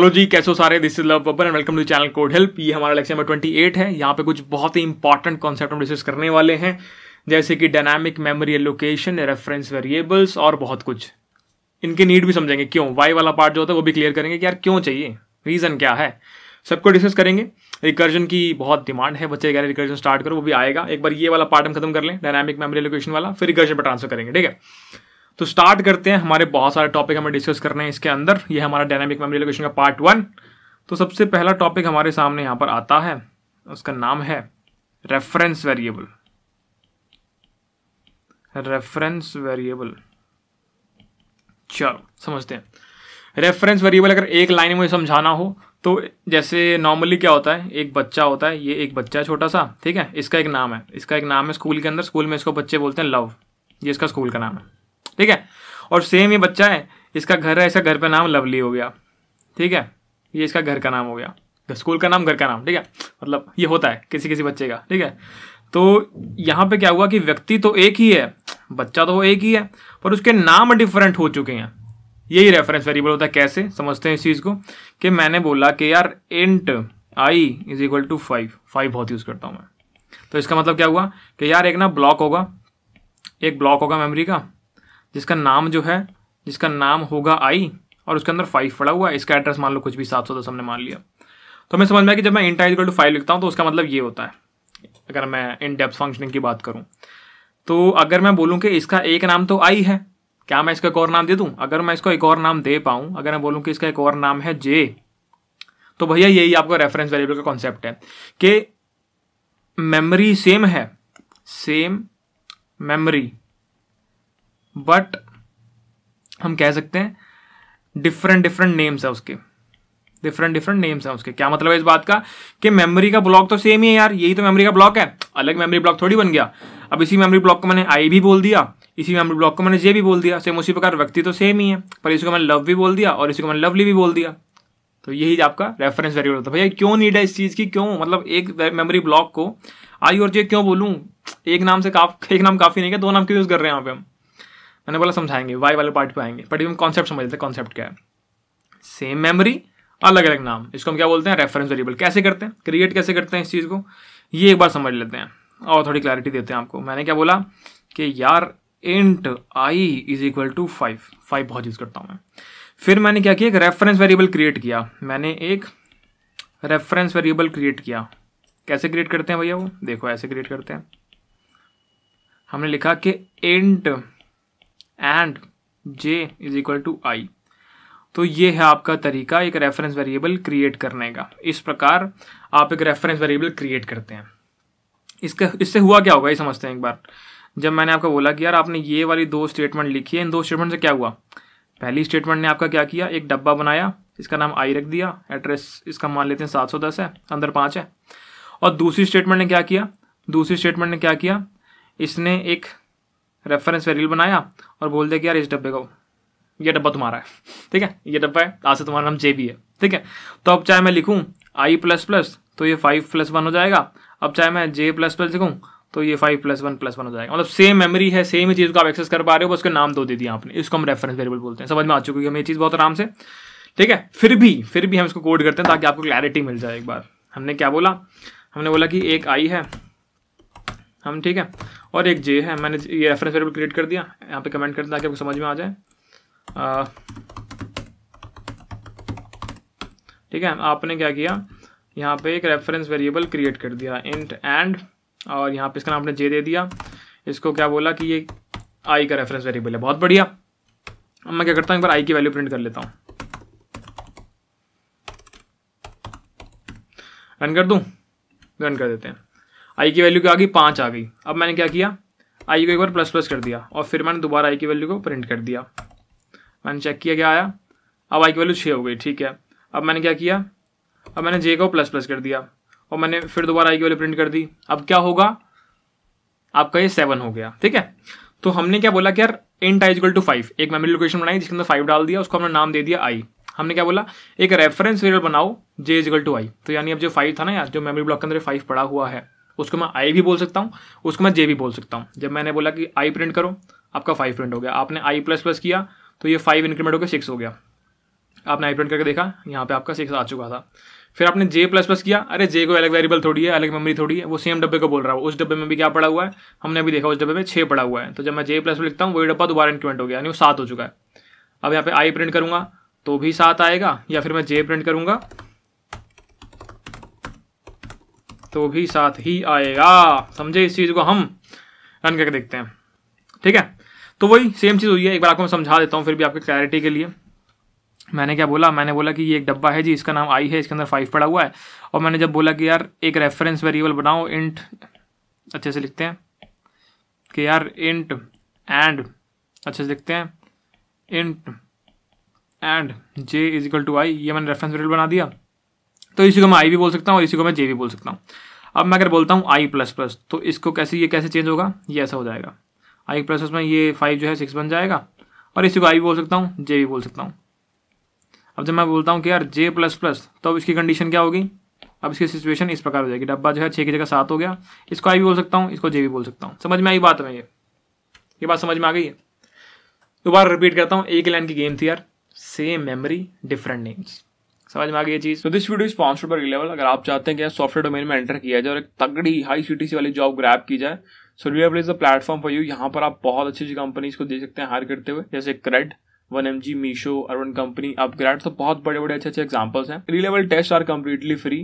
Hello जी कैसे हो सारे this is Love Babbar and welcome to channel code help ये हमारा लेक्चर नंबर 28 है यहाँ पे कुछ बहुत ही इंपॉर्टेंट कॉन्सेप्ट हम डिस्कस करने वाले हैं जैसे कि dynamic memory allocation reference variables और बहुत कुछ इनके नीड भी समझेंगे क्यों वाई वाला पार्ट जो होता है वो भी क्लियर करेंगे कि यार क्यों चाहिए रीज़न क्या है सबको डिस्कस करेंगे रिकर्जन की बहुत डिमांड है बच्चे कह रहे रिकर्जन स्टार्ट करो वो भी आएगा एक बार ये वाला पार्ट हम खत्म कर लें डायनामिक मेमोरी एलोकेशन वाला फिर रिकर्जन पर ट्रांसफर करेंगे ठीक है तो स्टार्ट करते हैं हमारे बहुत सारे टॉपिक हमें डिस्कस करने हैं इसके अंदर ये हमारा डायनामिक मेमोरी लोकेशन का पार्ट वन तो सबसे पहला टॉपिक हमारे सामने यहाँ पर आता है उसका नाम है रेफरेंस वेरिएबल रेफरेंस वेरिएबल चलो समझते हैं रेफरेंस वेरिएबल अगर एक लाइन में समझाना हो तो जैसे नॉर्मली क्या होता है एक बच्चा होता है ये एक बच्चा है छोटा सा ठीक है इसका एक नाम है इसका एक नाम है स्कूल के अंदर स्कूल में इसको बच्चे बोलते हैं लव ये इसका स्कूल का नाम है ठीक है और सेम ये बच्चा है इसका घर है इसका घर पर नाम लवली हो गया ठीक है ये इसका घर का नाम हो गया स्कूल का नाम घर का नाम ठीक है मतलब ये होता है किसी किसी बच्चे का ठीक है तो यहाँ पे क्या हुआ कि व्यक्ति तो एक ही है बच्चा तो वो एक ही है पर उसके नाम डिफरेंट हो चुके हैं यही रेफरेंस वेरिएबल होता है कैसे समझते हैं इस चीज़ को कि मैंने बोला कि यार int I is equal to five five बहुत यूज़ करता हूँ मैं तो इसका मतलब क्या हुआ कि यार एक ना ब्लॉक होगा एक ब्लॉक होगा मेमोरी का जिसका नाम जो है जिसका नाम होगा आई और उसके अंदर फाइव पड़ा हुआ है इसका एड्रेस मान लो कुछ भी सात सौ दस हमने मान लिया तो हमें समझ में आया कि जब मैं इंटाइज टू फाइव लिखता हूँ तो उसका मतलब ये होता है अगर मैं इन डेप्थ फंक्शनिंग की बात करूँ तो अगर मैं बोलूँ कि इसका एक नाम तो आई है क्या मैं इसका एक और नाम दे दूँ अगर मैं इसको एक और नाम दे पाऊँ अगर मैं बोलूँ कि इसका एक और नाम है जे तो भैया यही आपका रेफरेंस वेरिएबल का कॉन्सेप्ट है कि मेमोरी सेम है सेम मेमोरी बट हम कह सकते हैं डिफरेंट डिफरेंट नेम्स है उसके डिफरेंट डिफरेंट नेम्स हैं उसके क्या मतलब है इस बात का कि मेमोरी का ब्लॉक तो सेम ही है यार यही तो मेमोरी का ब्लॉक है अलग मेमोरी ब्लॉक थोड़ी बन गया अब इसी मेमोरी ब्लॉक को मैंने आई भी बोल दिया इसी मेमोरी ब्लॉक को मैंने जे भी बोल दिया सेम उसी प्रकार व्यक्ति तो सेम ही है पर इसी को मैंने लव भी बोल दिया और इसी को मैंने लवली भी बोल दिया तो यही आपका रेफरेंस वेरिएबल होता है भैया क्यों नीड है इस चीज़ की क्यों मतलब एक मेमोरी ब्लॉक को आई और जे क्यों बोलूँ एक नाम से काफ एक नाम काफ़ी नहीं है दो नाम क्यों यूज़ कर रहे हैं यहाँ पे हम मैंने बोला समझाएंगे वाई वाले पार्ट पे आएंगे बट हम कॉन्सेप्ट समझ लेते हैं कॉन्सेप्ट क्या है सेम मेमोरी अलग अलग नाम इसको हम क्या बोलते हैं रेफरेंस वेरिएबल कैसे करते हैं क्रिएट कैसे करते हैं इस चीज़ को ये एक बार समझ लेते हैं और थोड़ी क्लैरिटी देते हैं आपको मैंने क्या बोला कि यार int I is equal to five five बहुत यूज़ करता हूँ मैं फिर मैंने क्या किया एक रेफरेंस वेरिएबल क्रिएट किया मैंने एक रेफरेंस वेरिएबल क्रिएट किया कैसे क्रिएट करते हैं भैया वो देखो ऐसे क्रिएट करते हैं हमने लिखा कि int and J is equal to I तो ये है आपका तरीका एक रेफरेंस वेरिएबल क्रिएट करने का इस प्रकार आप एक रेफरेंस वेरिएबल क्रिएट करते हैं इसका इससे हुआ क्या होगा ये समझते हैं एक बार जब मैंने आपको बोला कि यार आपने ये वाली दो स्टेटमेंट लिखी है इन दो स्टेटमेंट से क्या हुआ पहली स्टेटमेंट ने आपका क्या किया एक डब्बा बनाया इसका नाम आई रख दिया एड्रेस इसका मान लेते हैं सात सौ दस है अंदर पाँच है और दूसरी स्टेटमेंट ने क्या किया दूसरी स्टेटमेंट ने क्या किया इसने एक रेफरेंस वेरियल बनाया और बोल दिया कि यार इस डब्बे को ये डब्बा तुम्हारा है ठीक है ये डब्बा है आज से तुम्हारा नाम जे बी है ठीक है तो अब चाहे मैं लिखूँ आई प्लस प्लस तो ये फाइव प्लस वन हो जाएगा अब चाहे मैं जे प्लस प्लस लिखूँ तो ये five plus one plus one हो जाएगा मतलब सेम मेमोरी है सेम ही चीज़ को आप एक्सेस कर पा रहे हो बस उसका नाम दो दे दिया आपने इसको हम रेफरेंस वेरिएबल बोलते हैं समझ में आ चुकी है हमें ये चीज़ बहुत आराम से ठीक है फिर भी फिर भी हम इसको कोड करते हैं ताकि आपको क्लैरिटी मिल जाए एक बार हमने क्या बोला हमने बोला कि एक आई है हम ठीक है और एक जे है मैंने ये रेफरेंस वेरिएबल क्रिएट कर दिया यहाँ पे कमेंट कर दिया ताकि आपको समझ में आ जाए ठीक है आपने क्या किया यहाँ पे एक रेफरेंस वेरिएबल क्रिएट कर दिया इंट एंड और यहाँ पे इसका नाम आपने जे दे दिया इसको क्या बोला कि ये आई का रेफरेंस वेरिएबल है बहुत बढ़िया अब मैं क्या करता हूँ एक बार आई की वैल्यू प्रिंट कर लेता हूँ रन कर दूँ रन कर देते हैं आई की वैल्यू क्या आ गई पाँच आ गई अब मैंने क्या किया आई को एक बार प्लस प्लस कर दिया और फिर मैंने दोबारा आई की वैल्यू को प्रिंट कर दिया मैंने चेक किया क्या आया अब आई की वैल्यू छः हो गई ठीक है अब मैंने क्या किया अब मैंने जे को प्लस प्लस कर दिया और मैंने फिर दोबारा आई की वैल्यू प्रिंट कर दी अब क्या होगा आपका ये सेवन हो गया ठीक है तो हमने क्या बोला कि यार int I equal to five एक मेमोरी लोकेशन बनाई जिसके अंदर फाइव डाल दिया उसको हमने नाम दे दिया आई हमने क्या बोला एक रेफरेंस वेरियबल बनाओ जे इजल टू आई तो यानी अब जो फाइव था ना यार जो मेमोरी ब्लॉक के अंदर फाइव पड़ा हुआ है उसको मैं आई भी बोल सकता हूँ उसको मैं जे भी बोल सकता हूँ जब मैंने बोला कि आई प्रिंट करो आपका फाइव प्रिंट हो गया आपने आई प्लस प्लस किया तो ये फाइव इंक्रीमेंट होकर सिक्स हो गया आपने आई प्रिंट करके देखा यहाँ पे आपका सिक्स आ चुका था फिर आपने जे प्लस प्लस किया अरे जे को अलग वेरिएबल थोड़ी है अलग मेमोरी थोड़ी है वो सेम डब्बे को बोल रहा है उस डब्बे में भी क्या पड़ा हुआ है हमने अभी देखा उस डब्बे में छः पड़ा हुआ है तो जब मैं जे प्लस लिखता हूँ वही डब्बा दोबारा इंक्रीमेंट हो गया यानी वो सात हो चुका है अब यहाँ पे आई प्रिंट करूँगा तो भी सात आएगा या फिर मैं जे प्रिंट करूँगा तो भी साथ ही आएगा समझे इस चीज़ को हम रन करके देखते हैं ठीक है तो वही सेम चीज़ हुई है एक बार आपको मैं समझा देता हूँ फिर भी आपके क्लैरिटी के लिए मैंने क्या बोला मैंने बोला कि ये एक डब्बा है जी इसका नाम आई है इसके अंदर फाइव पड़ा हुआ है और मैंने जब बोला कि यार एक रेफरेंस वेरिएबल बनाओ इंट अच्छे से लिखते हैं कि यार इंट एंड अच्छे से लिखते हैं int and J is equal to I ये मैंने रेफरेंस वेरिएबल बना दिया तो इसी को मैं आई भी बोल सकता हूँ और इसी को मैं जे भी बोल सकता हूँ अब मैं अगर बोलता हूँ आई प्लस प्लस तो इसको कैसे ये कैसे चेंज होगा ये ऐसा हो जाएगा आई प्लस प्लस में ये फाइव जो है सिक्स बन जाएगा और इसी को आई बोल सकता हूँ जे भी बोल सकता हूँ अब जब मैं बोलता हूँ कि यार जे प्लस प्लस तो अब इसकी कंडीशन क्या होगी अब इसकी सिचुएशन इस प्रकार हो जाएगी डब्बा जो है छः की जगह सात हो गया इसको आई भी बोल सकता हूँ इसको जे भी बोल सकता हूँ समझ में आई बात में ये ये बात समझ में आ गई है दोबारा रिपीट करता हूँ एक लाइन की गेम थी यार सेम मेमोरी डिफरेंट नेम्स समझ में आ गई ये चीज तो this video sponsored by Relevel अगर आप चाहते हैं कि सॉफ्टवेयर डोमेन में एंटर किया जाए और एक तगड़ी हाई सीटीसी वाली जॉब ग्रैप की जाए so Relevel is the platform for you यहाँ पर आप बहुत अच्छी अच्छी कंपनीज को देख सकते हैं हायर करते हुए जैसे CRED one M G Meesho urban company upGrad तो बहुत बड़े बड़े अच्छे अच्छे एग्जाम्पल्स हैं Relevel test are completely free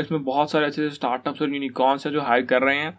इसमें बहुत सारे अच्छे स्टार्टअप्स और यूनिकॉर्न्स हैं जो हायर कर रहे हैं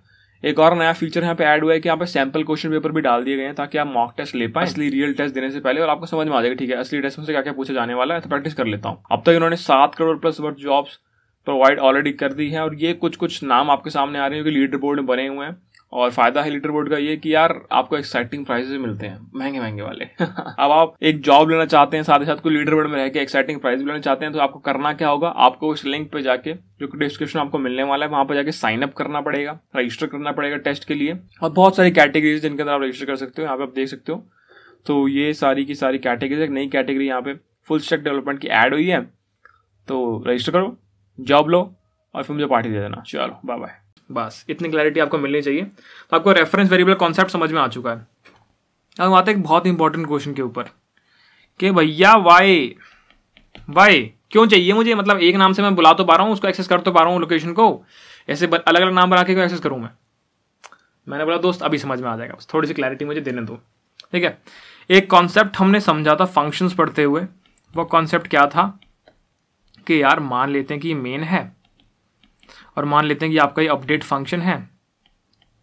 एक और नया फीचर यहाँ पे ऐड हुआ है कि यहाँ पे सैम्पल क्वेश्चन पेपर भी डाल दिए गए हैं ताकि आप मॉक टेस्ट ले पाए असली रियल टेस्ट देने से पहले और आपको समझ में आ जाएगा ठीक है असली टेस्ट में से क्या क्या पूछा जाने वाला है तो प्रैक्टिस कर लेता हूँ अब तक इन्होंने सात crore plus work jobs provide already कर दी है और ये कुछ कुछ नाम आपके सामने आ रहे हैं जो कि लीडर बोर्ड में बने हुए हैं और फायदा है लीडर बोर्ड का ये कि यार आपको एक्साइटिंग प्राइजेस मिलते हैं महंगे महंगे वाले अब आप एक जॉब लेना चाहते हैं साथ ही साथ कोई लीडर बोर्ड में रहकर एक्साइटिंग प्राइज भी लेना चाहते हैं तो आपको करना क्या होगा आपको उस लिंक पे जाके जो डिस्क्रिप्शन आपको मिलने वाला है वहां पर जाके साइन अप करना पड़ेगा रजिस्टर करना पड़ेगा टेस्ट के लिए और बहुत सारी कैटेगरीज जिनके अंदर आप रजिस्टर कर सकते हो यहाँ पे आप देख सकते हो तो ये सारी की सारी कैटेगरीज एक नई कैटेगरी यहाँ पे फुल स्टेक डेवलपमेंट की ऐड हुई है तो रजिस्टर करो जॉब लो और फिर मुझे पार्टी दे देना चलो बाय बाय बस इतनी क्लैरिटी आपको मिलनी चाहिए तो आपको रेफरेंस वेरिएबल कॉन्सेप्ट समझ में आ चुका है अब आते हैं एक बहुत इंपॉर्टेंट क्वेश्चन के ऊपर कि भैया वाई वाई क्यों चाहिए मुझे मतलब एक नाम से मैं बुला तो पा रहा हूँ उसको एक्सेस कर तो पा रहा हूँ लोकेशन को ऐसे अलग अलग नाम बना के क्यों एक्सेस करूँ मैं मैंने बोला दोस्त अभी समझ में आ जाएगा थोड़ी सी क्लैरिटी मुझे देने दो ठीक है एक कॉन्सेप्ट हमने समझा था फंक्शंस पढ़ते हुए वो कॉन्सेप्ट क्या था कि यार मान लेते हैं कि मेन है और मान लेते हैं कि आपका ये अपडेट फंक्शन है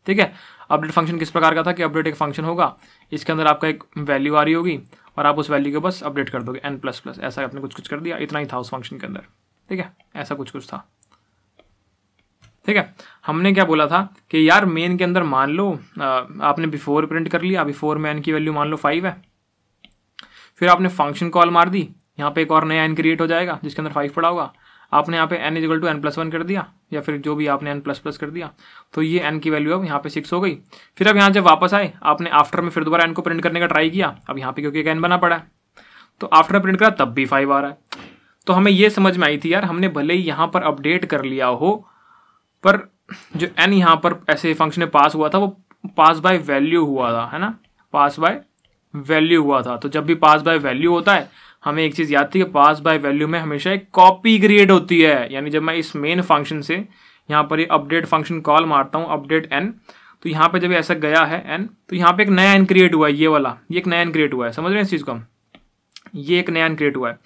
ठीक है अपडेट फंक्शन किस प्रकार का था कि अपडेट एक फंक्शन होगा इसके अंदर आपका एक वैल्यू आ रही होगी और आप उस वैल्यू को बस अपडेट कर दोगे एन प्लस प्लस ऐसा आपने कुछ कुछ कर दिया इतना ही था उस फंक्शन के अंदर ठीक है ऐसा कुछ कुछ था ठीक है हमने क्या बोला था कि यार मेन के अंदर मान लो आपने बिफोर प्रिंट कर लिया बिफोर में एन की वैल्यू मान लो फाइव है फिर आपने फंक्शन कॉल मार दी यहाँ पे एक और नया एन क्रिएट हो जाएगा जिसके अंदर फाइव पड़ा होगा आपने यहाँ पे N is equal to N plus one कर दिया या फिर जो भी आपने एन प्लस प्लस कर दिया तो ये एन की वैल्यू अब यहाँ पे सिक्स हो गई फिर अब यहाँ जब वापस आए आपने आफ्टर में फिर दोबारा एन को प्रिंट करने का ट्राई किया अब यहाँ पे क्योंकि एक एन बना पड़ा है तो आफ्टर प्रिंट करा तब भी फाइव आ रहा है तो हमें ये समझ में आई थी यार हमने भले ही यहाँ पर अपडेट कर लिया हो पर जो एन यहाँ पर ऐसे फंक्शन में पास हुआ था वो पास बाय वैल्यू हुआ था है ना पास बाय वैल्यू हुआ था तो जब भी पास बाय वैल्यू होता है हमें एक चीज़ याद थी कि पास बाय वैल्यू में हमेशा एक कॉपी क्रिएट होती है यानी जब मैं इस मेन फंक्शन से यहाँ पर ये अपडेट फंक्शन कॉल मारता हूँ अपडेट एन तो यहाँ पे जब ऐसा गया है एन तो यहाँ पे एक नया एन क्रिएट हुआ है ये वाला ये एक नया एन क्रिएट हुआ है समझ रहे हैं इस चीज़ को हम ये एक नया एन क्रिएट हुआ है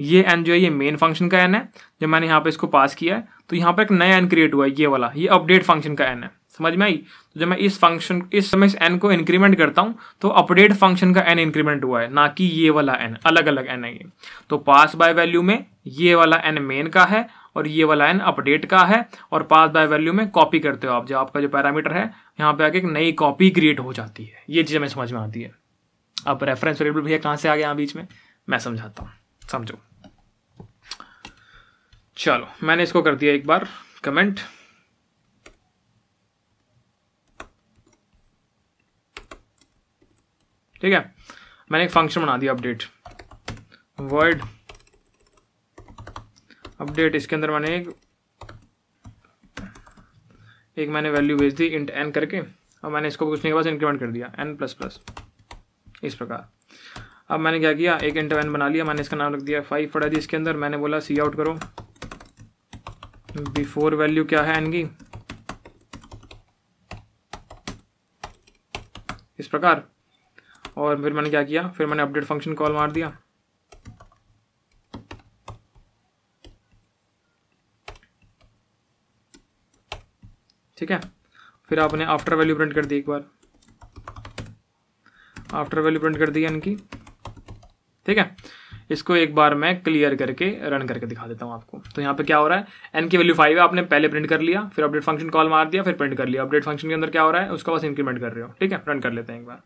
ये एन जो है ये मेन फंक्शन का एन है जब मैंने यहाँ पे इसको पास किया है तो यहाँ पर एक नया एन क्रिएट हुआ है ये वाला ये अपडेट फंक्शन का एन है समझ में आई तो जब मैं इस फंक्शन इस समय इस एन को इंक्रीमेंट करता हूँ तो अपडेट फंक्शन का एन इंक्रीमेंट हुआ है ना कि ये वाला एन अलग अलग एन है ये तो पास बाय वैल्यू में ये वाला एन मेन का है और ये वाला एन अपडेट का है और पास बाय वैल्यू में कॉपी करते हो आप जो आपका जो पैरामीटर है यहाँ पे आके एक नई कॉपी क्रिएट हो जाती है ये चीज़ हमें समझ में आती है अब रेफरेंस वेरिएबल भैया कहाँ से आ गया यहाँ बीच में मैं समझाता हूँ समझो चलो मैंने इसको कर दिया एक बार कमेंट ठीक है मैंने एक फंक्शन बना दिया अपडेट वर्ड अपडेट इसके अंदर मैंने एक एक मैंने वैल्यू भेज दी इंट एन करके अब मैंने इसको पूछने के बाद इंक्रीमेंट कर दिया एन प्लस प्लस इस प्रकार अब मैंने क्या किया एक इंटरवेन बना लिया मैंने इसका नाम रख दिया फाइव पढ़ा दी इसके अंदर मैंने बोला सी आउट करो बिफोर वैल्यू क्या है एन की इस प्रकार और फिर मैंने क्या किया फिर मैंने अपडेट फंक्शन कॉल मार दिया ठीक है फिर आपने आफ्टर वैल्यू प्रिंट कर दी एक बार आफ्टर वैल्यू प्रिंट कर दिया इनकी ठीक है इसको एक बार मैं क्लियर करके रन करके दिखा देता हूँ आपको तो यहां पे क्या हो रहा है एन की वैल्यू फाइव है आपने पहले प्रिंट कर लिया फिर अपडेट फंक्शन कॉल मार दिया फिर प्रिंट कर लिया अपडेट फंक्शन के अंदर क्या हो रहा है उसका बस इंक्रीमेंट कर रहे हो ठीक है रन कर लेते हैं एक बार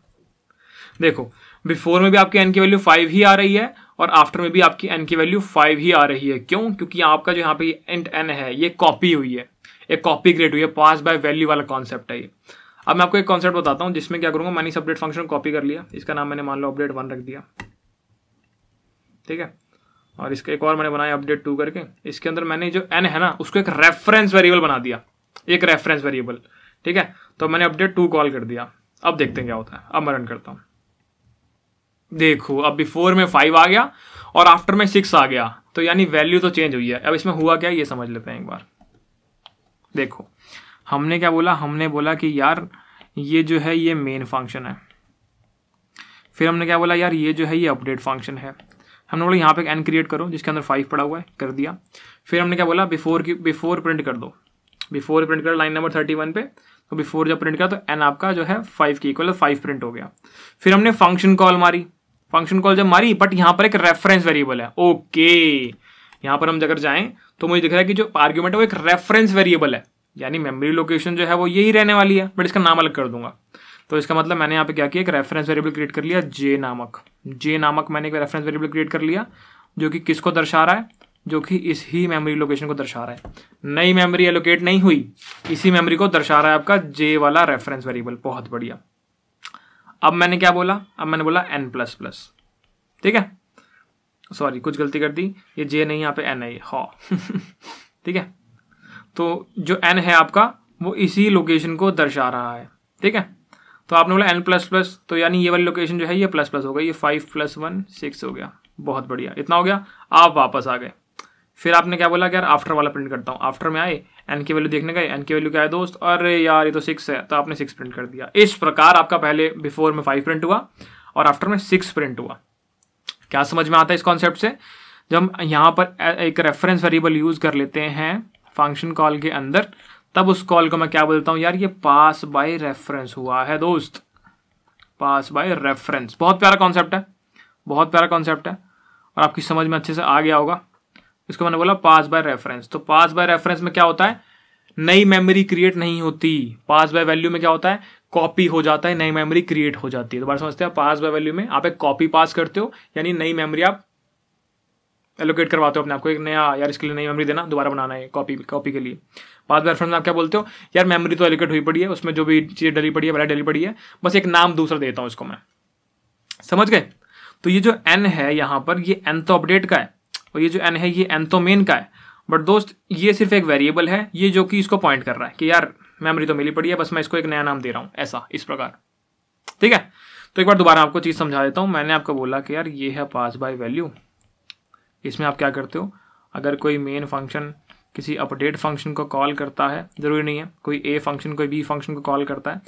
देखो बिफोर में भी आपकी एन की वैल्यू फाइव ही आ रही है और आफ्टर में भी आपकी एन की वैल्यू फाइव ही आ रही है क्यों क्योंकि आपका जो यहाँ पे एंट एन है ये कॉपी हुई है एक कॉपी क्रिएट हुई है पास बाय वैल्यू वाला कॉन्सेप्ट है ये अब मैं आपको एक कॉन्सेप्ट बताता हूँ जिसमें क्या करूँगा मैंने इस अपडेट फंक्शन कॉपी कर लिया इसका नाम मैंने मान लो अपडेट वन रख दिया ठीक है और इसका एक और मैंने बनाया अपडेट टू करके इसके अंदर मैंने जो एन है ना उसको एक रेफरेंस वेरिएबल बना दिया एक रेफरेंस वेरिएबल ठीक है तो मैंने अपडेट टू कॉल कर दिया अब देखते हैं क्या होता है अब मैं रन करता हूँ देखो अब बिफोर में फाइव आ गया और आफ्टर में सिक्स आ गया तो यानी वैल्यू तो चेंज हुई है अब इसमें हुआ क्या ये समझ लेते हैं एक बार देखो हमने क्या बोला हमने बोला कि यार ये जो है ये मेन फंक्शन है फिर हमने क्या बोला यार ये जो है ये अपडेट फंक्शन है हमने बोला यहाँ पे एन क्रिएट करो जिसके अंदर फाइव पड़ा हुआ है कर दिया फिर हमने क्या बोला बिफोर की बिफोर प्रिंट कर दो बिफोर प्रिंट कर लाइन नंबर थर्टी वन पे तो बिफोर जब प्रिंट किया तो एन आपका जो है फाइव की इक्वल फाइव प्रिंट हो गया फिर हमने फंक्शन कॉल मारी फंक्शन कॉल जब मारी बट यहाँ पर एक रेफरेंस वेरिएबल है ओके यहाँ पर हम अगर जाएं तो मुझे दिख रहा है कि जो आर्ग्यूमेंट है वो एक रेफरेंस वेरिएबल है यानी मेमोरी लोकेशन जो है वो यही रहने वाली है बट इसका नाम अलग कर दूंगा तो इसका मतलब मैंने यहाँ पे क्या किया एक रेफरेंस वेरिएबल क्रिएट कर लिया जे नामक जे नामक मैंने एक रेफरेंस वेरिएबल क्रिएट कर लिया जो कि किसको दर्शा रहा है जो कि इस ही मेमोरी लोकेशन को दर्शा रहा है नई मेमोरी एलोकेट नहीं हुई इसी मेमोरी को दर्शा रहा है आपका जे वाला रेफरेंस वेरिएबल बहुत बढ़िया अब मैंने क्या बोला अब मैंने बोला एन प्लस प्लस ठीक है सॉरी कुछ गलती कर दी ये जे नहीं यहाँ पे एन है हा ठीक है तो जो एन है आपका वो इसी लोकेशन को दर्शा रहा है ठीक है तो आपने बोला एन प्लस प्लस तो यानी ये वाली लोकेशन जो है ये प्लस प्लस हो गई ये फाइव प्लस वन सिक्स हो गया बहुत बढ़िया इतना हो गया आप वापस आ गए फिर आपने क्या बोला कि यार आफ्टर वाला प्रिंट करता हूँ आफ्टर में आए एन की वैल्यू देखने गए एन की वैल्यू क्या है दोस्त अरे यार ये तो सिक्स है तो आपने सिक्स प्रिंट कर दिया इस प्रकार आपका पहले बिफोर में फाइव प्रिंट हुआ और आफ्टर में सिक्स प्रिंट हुआ क्या समझ में आता है इस कॉन्सेप्ट से जब हम यहाँ पर एक रेफरेंस वेरिएबल यूज़ कर लेते हैं फंक्शन कॉल के अंदर तब उस कॉल को मैं क्या बोलता हूँ यार ये पास बाय रेफरेंस हुआ है दोस्त पास बाय रेफरेंस बहुत प्यारा कॉन्सेप्ट है बहुत प्यारा कॉन्सेप्ट है और आपकी समझ में अच्छे से आ गया होगा इसको मैंने बोला पास बाय रेफरेंस तो पास बाय रेफरेंस में क्या होता है नई मेमोरी क्रिएट नहीं होती पास बाय वैल्यू में क्या होता है कॉपी हो जाता है नई मेमोरी क्रिएट हो जाती है दोबारा समझते हैं पास बाय वैल्यू में आप एक कॉपी पास करते हो यानी नई मेमोरी आप एलोकेट करवाते हो अपने आपको एक नया यार इसके लिए नई मेमोरी देना दोबारा बनाना है कॉपी कॉपी के लिए पास बाय रेफरेंस में आप क्या बोलते हो यार मेमोरी तो एलोकेट हुई पड़ी है उसमें जो भी चीज़ डली पड़ी है वैल्यू डली पड़ी है बस एक नाम दूसरा देता हूँ इसको मैं समझ गए तो ये जो एन है यहां पर ये एन तो अपडेट का है और ये जो एन है ये एन तो मेन का है बट दोस्त ये सिर्फ एक वेरिएबल है ये जो कि इसको पॉइंट कर रहा है कि यार मेमोरी तो मिली पड़ी है बस मैं इसको एक नया नाम दे रहा हूँ ऐसा इस प्रकार ठीक है तो एक बार दोबारा आपको चीज़ समझा देता हूँ मैंने आपको बोला कि यार ये है पास बाय वैल्यू इसमें आप क्या करते हो अगर कोई मेन फंक्शन किसी अपडेट फंक्शन को कॉल करता है ज़रूरी नहीं है कोई ए फंक्शन कोई बी फंक्शन को कॉल करता है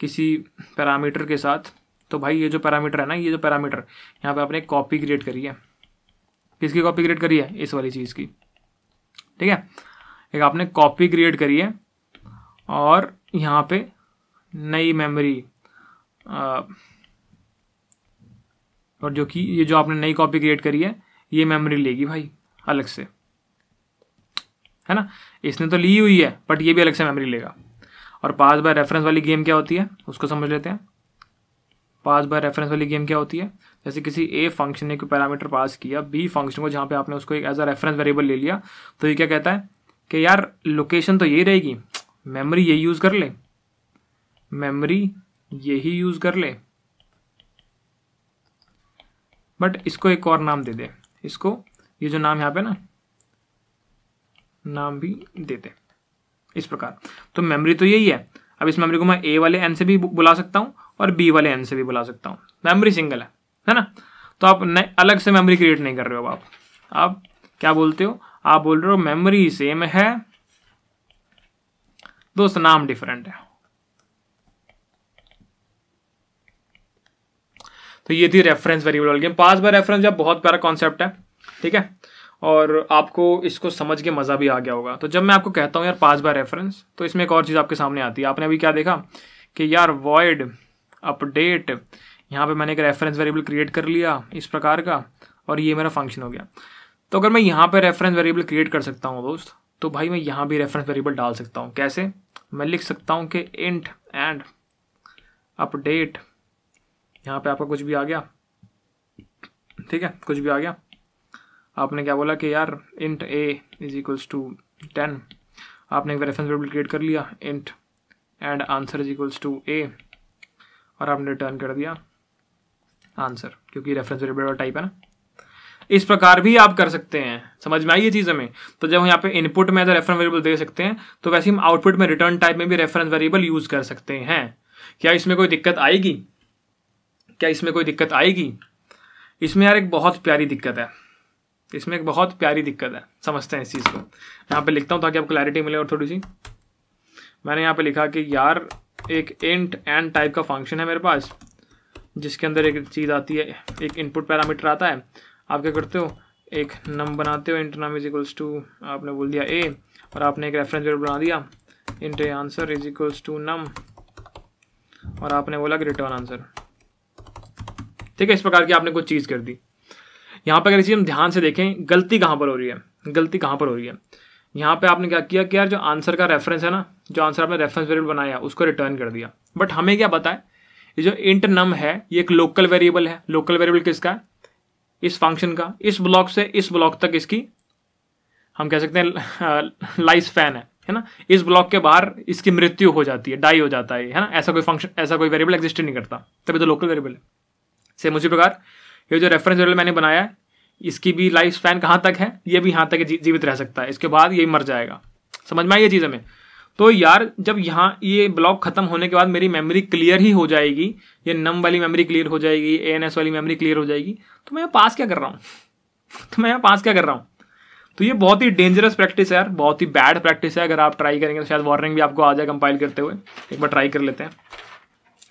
किसी पैरामीटर के साथ तो भाई ये जो पैरामीटर है ना ये जो पैरामीटर यहाँ पे आपने एक कॉपी क्रिएट करी है किसकी कॉपी क्रिएट करी है इस वाली चीज़ की ठीक है एक आपने कॉपी क्रिएट करी है और यहाँ पे नई मेमोरी और जो कि ये जो आपने नई कॉपी क्रिएट करी है ये मेमोरी लेगी भाई अलग से है ना इसने तो ली हुई है बट ये भी अलग से मेमोरी लेगा और पास बाय रेफरेंस वाली गेम क्या होती है उसको समझ लेते हैं पास बाय रेफरेंस वाली गेम क्या होती है जैसे किसी ए फंक्शन ने कोई पैरामीटर पास किया बी फंक्शन को जहाँ पे आपने उसको एक एज अ रेफरेंस वेरिएबल ले लिया तो ये क्या कहता है कि यार लोकेशन तो यही रहेगी मेमोरी यही यूज़ कर ले मेमोरी यही यूज़ कर ले बट इसको एक और नाम दे दे इसको ये जो नाम यहाँ पे ना नाम भी दे दे इस प्रकार तो मेमोरी तो यही है अब इस मेमोरी को मैं ए वाले एन से भी बुला सकता हूँ और बी वाले एन से भी बुला सकता हूँ मेमोरी सिंगल है है ना तो आप अलग से मेमोरी क्रिएट नहीं कर रहे हो आप आप क्या बोलते हो आप बोल रहे हो मेमोरी सेम है दोस्त नाम डिफरेंट है तो ये थी रेफरेंस वेरिएबल वाली गेम पास बाय रेफरेंस जब बहुत प्यारा कॉन्सेप्ट है ठीक है और आपको इसको समझ के मज़ा भी आ गया होगा तो जब मैं आपको कहता हूँ यार पास बाय रेफरेंस तो इसमें एक और चीज़ आपके सामने आती है आपने अभी क्या देखा कि यार वॉइड अपडेट यहाँ पे मैंने एक रेफरेंस वेरिएबल क्रिएट कर लिया इस प्रकार का और ये मेरा फंक्शन हो गया तो अगर मैं यहाँ पे रेफरेंस वेरिएबल क्रिएट कर सकता हूँ दोस्त तो भाई मैं यहाँ भी रेफरेंस वेरिएबल डाल सकता हूँ कैसे मैं लिख सकता हूँ कि इंट एंड अपडेट यहाँ पे आपका कुछ भी आ गया ठीक है कुछ भी आ गया आपने क्या बोला कि यार int A is equals to ten आपने एक रेफरेंस वेरिएबल क्रिएट कर लिया int and answer is equals to A और आपने रिटर्न कर दिया आंसर क्योंकि रेफरेंस वेरिएबल टाइप है ना इस प्रकार भी आप कर सकते हैं समझ में आई ये चीज़ हमें तो जब हम यहाँ पे इनपुट में रेफरेंस वेरिएबल दे सकते हैं तो वैसे हम आउटपुट में रिटर्न टाइप में भी रेफरेंस वेरिएबल यूज़ कर सकते हैं क्या इसमें कोई दिक्कत आएगी क्या इसमें कोई दिक्कत आएगी इसमें यार एक बहुत प्यारी दिक्कत है इसमें एक बहुत प्यारी दिक्कत है समझते हैं इस चीज़ को यहाँ पे लिखता हूँ ताकि आपको क्लैरिटी मिले और थोड़ी सी मैंने यहाँ पे लिखा कि यार एक इंट एंड टाइप का फंक्शन है मेरे पास जिसके अंदर एक चीज़ आती है एक इनपुट पैरामीटर आता है आप क्या करते हो एक नम बनाते हो int num is equals to आपने बोल दिया ए और आपने एक रेफरेंस वेरिएबल बना दिया int answer is equals to num और आपने बोला कि रिटर्न आंसर ठीक है इस प्रकार की आपने कुछ चीज़ कर दी यहाँ पर अगर इसी हम ध्यान से देखें गलती कहाँ पर हो रही है गलती कहाँ पर हो रही है यहाँ पे आपने क्या किया कि यार जो आंसर का रेफरेंस है ना जो आंसर आपने रेफरेंस वेरिएबल बनाया उसको रिटर्न कर दिया बट हमें क्या पता ये जो इंट नम है ये एक लोकल वेरिएबल है लोकल वेरिएबल किसका है? इस फंक्शन का इस ब्लॉक से इस ब्लॉक तक इसकी हम कह सकते हैं लाइस फैन है है ना इस ब्लॉक के बाहर इसकी मृत्यु हो जाती है डाई हो जाता है है ना ऐसा कोई फंक्शन ऐसा कोई वेरिएबल एग्जिस्ट नहीं करता तभी तो लोकल वेरिएबल है सेम उसी प्रकार ये जो रेफरेंस वेरिएबल मैंने बनाया है इसकी भी लाइफ स्पैन कहाँ तक है ये भी यहाँ तक जीवित रह सकता है इसके बाद ये मर जाएगा समझ में आई ये चीज़ हमें तो यार जब यहाँ ये ब्लॉक खत्म होने के बाद मेरी मेमोरी क्लियर ही हो जाएगी ये नम वाली मेमोरी क्लियर हो जाएगी ए एन एस वाली मेमोरी क्लियर हो जाएगी तो मैं पास क्या कर रहा हूँ तो मैं यहाँ पास क्या कर रहा हूँ तो ये बहुत ही डेंजरस प्रैक्टिस है यार बहुत ही बैड प्रैक्टिस है अगर आप ट्राई करेंगे तो शायद वार्निंग भी आपको आ जाए कंपाइल करते हुए एक बार ट्राई कर लेते हैं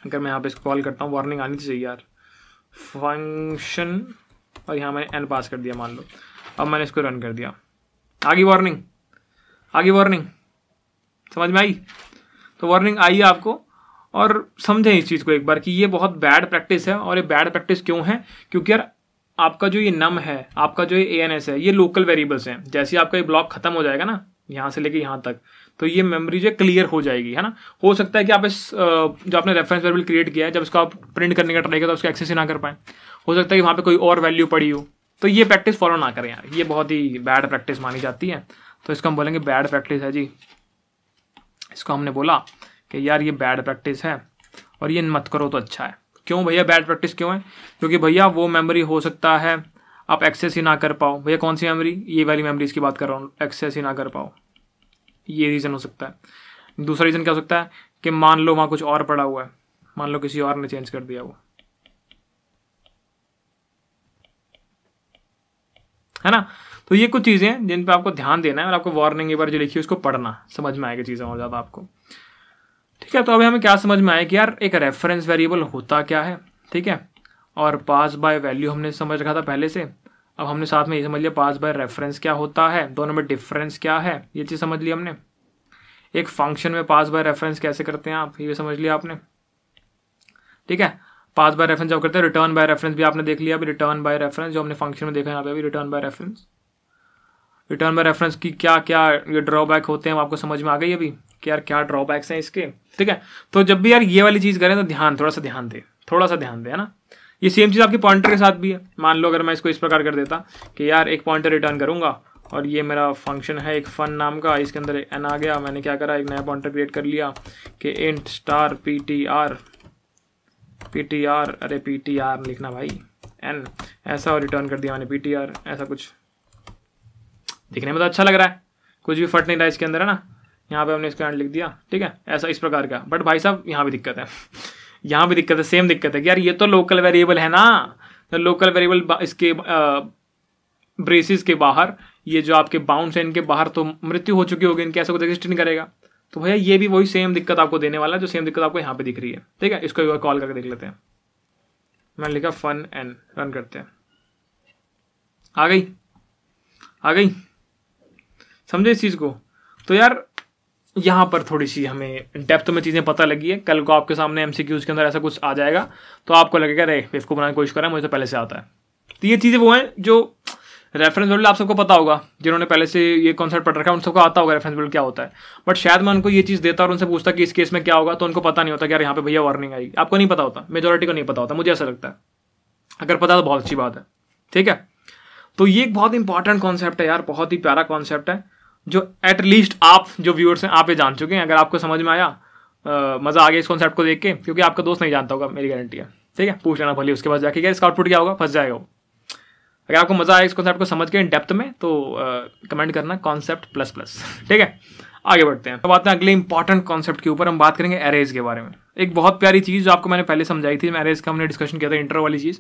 अगर मैं यहाँ पे इसको कॉल करता हूँ वार्निंग आनी तो चाहिए यार फंक्शन और यहाँ मैंने एन पास कर दिया मान लो अब मैंने इसको रन कर दिया आगे वार्निंग आगे वार्निंग समझ में आई तो वार्निंग आई है आपको और समझें इस चीज़ को एक बार कि ये बहुत बैड प्रैक्टिस है और ये बैड प्रैक्टिस क्यों है क्योंकि यार आपका जो ये नम है आपका जो ये ए है ये लोकल वेरिएबल्स हैं जैसे आपका ये ब्लॉक खत्म हो जाएगा ना यहाँ से लेके यहाँ तक तो ये मेमोरी जो क्लियर हो जाएगी है ना हो सकता है कि आप इस जो आपने रेफरेंस वेरिएबल क्रिएट किया है जब इसको आप प्रिंट करने का ट्राई करें तो उसका एक्सेस ही ना कर पाए हो सकता है कि वहाँ पर कोई और वैल्यू पड़ी हो तो ये प्रैक्टिस फॉलो ना करें यार ये बहुत ही बैड प्रैक्टिस मानी जाती है तो इसको हम बोलेंगे बैड प्रैक्टिस है जी इसको हमने बोला कि यार ये बैड प्रैक्टिस है और ये मत करो तो अच्छा है क्यों भैया बैड प्रैक्टिस क्यों है क्योंकि भैया वो मेमोरी हो सकता है आप एक्सेस ही ना कर पाओ भैया कौन सी मेमोरी ये वाली मेमोरीज की बात कर रहा हूँ एक्सेस ही ना कर पाओ ये रीज़न हो सकता है दूसरा रीज़न क्या हो सकता है कि मान लो वहाँ कुछ और पड़ा हुआ है मान लो किसी और ने चेंज कर दिया वो है ना तो ये कुछ चीज़ें हैं जिन पर आपको ध्यान देना है और आपको वार्निंग एक बार जो लिखी है उसको पढ़ना समझ में आएगी चीज़ें और ज़्यादा आपको ठीक है तो अभी हमें क्या समझ में आया कि यार एक रेफरेंस वेरिएबल होता क्या है ठीक है और पास बाय वैल्यू हमने समझ रखा था पहले से अब हमने साथ में ये समझ लिया पास बाय रेफरेंस क्या होता है दोनों में डिफरेंस क्या है ये चीज़ समझ ली हमने एक फंक्शन में पास बाय रेफरेंस कैसे करते हैं आप ये समझ लिया आपने ठीक है पास बाय रेफरेंस जब करते हैं रिटर्न बाय रेफरेंस भी आपने देख लिया अभी रिटर्न बाय रेफरेंस जो हमने फंक्शन में देखा यहाँ पे अभी return by reference return by reference की क्या क्या ये ड्रॉबैक होते हैं आपको समझ में आ गई अभी कि यार क्या ड्रॉबैक्स हैं इसके ठीक है तो जब भी यार ये वाली चीज़ करें तो ध्यान थोड़ा सा ध्यान दें थोड़ा सा ध्यान दें है ना ये सेम चीज़ आपकी पॉइंटर के साथ भी है मान लो अगर मैं इसको इस प्रकार कर देता कि यार एक पॉइंटर रिटर्न करूँगा और ये मेरा फंक्शन है एक फन नाम का इसके अंदर एन आ गया मैंने क्या करा एक नया पॉइंटर क्रिएट कर लिया कि int star P T R P T R अरे पी टी आर लिखना भाई एन ऐसा और रिटर्न कर दिया मैंने पी टी आर ऐसा कुछ दिखने में तो अच्छा लग रहा है कुछ भी फट नहीं रहा इसके अंदर है ना यहाँ पे हमने इसका एंड लिख दिया ठीक है ऐसा इस प्रकार का बट भाई साहब यहाँ भी दिक्कत है यहाँ भी दिक्कत है सेम दिक्कत है कि यार ये तो लोकल वेरिएबल है ना तो लोकल वेरिएबल इसके ब्रेसिस के बाहर ये जो आपके बाउंड है इनके बाहर तो मृत्यु हो चुकी होगी इनके ऐसा कुछ एग्जिस्ट नहीं करेगा तो भैया ये भी वही सेम दिक्कत आपको देने वाला है जो सेम दिक्कत आपको यहाँ पे दिख रही है ठीक है इसको एक बार कॉल करके देख लेते हैं मैंने लिखा फन एन रन करते हैं आ गई आ गई समझे इस चीज़ को तो यार यहाँ पर थोड़ी सी हमें डेप्थ में चीज़ें पता लगी है कल को आपके सामने एम के अंदर ऐसा कुछ आ जाएगा तो आपको लगेगा रे इसको बनाने की कोशिश करें मुझे तो पहले से आता है तो ये चीज़ें वो हैं जो रेफरेंस बिल्ड आप सबको पता होगा जिन्होंने पहले से ये कॉन्सेप्ट पढ़ रखा है उन सबको आता होगा रेफरेंस बिल्ड क्या होता है बट शायद मैं उनको ये चीज़ देता और उनसे पूछता कि इस केस में क्या होगा तो उनको पता नहीं होता कि यार यहाँ पे भैया वार्निंग आएगी आपको नहीं पता होता मेजोरिटी को नहीं पता होता मुझे ऐसा लगता है अगर पता तो बहुत अच्छी बात है ठीक है तो ये एक बहुत इंपॉर्टेंट कॉन्सेप्ट है यार बहुत ही प्यारा कॉन्सेप्ट है जो एटलीस्ट आप जो व्यूअर्स हैं आप ये जान चुके हैं अगर आपको समझ में आया मज़ा आ गया इस कॉन्सेप्ट को देख के क्योंकि आपका दोस्त नहीं जानता होगा मेरी गारंटी है ठीक है पूछ लेना भले उसके पास जाके क्या इसका आउटपुट क्या होगा फंस जाएगा अगर आपको मज़ा आया इस कॉन्सेप्ट को समझ के डेप्थ में तो कमेंट करना कॉन्सेप्ट प्लस प्लस ठीक है आगे बढ़ते हैं तो आते हैं अगले इंपॉर्टेंट कॉन्सेप्ट के ऊपर हम बात करेंगे एरेज के बारे में एक बहुत प्यारी चीज़ जो आपको मैंने पहले समझाई थी एरेज का हमने डिस्कशन किया था इंटर वाली चीज़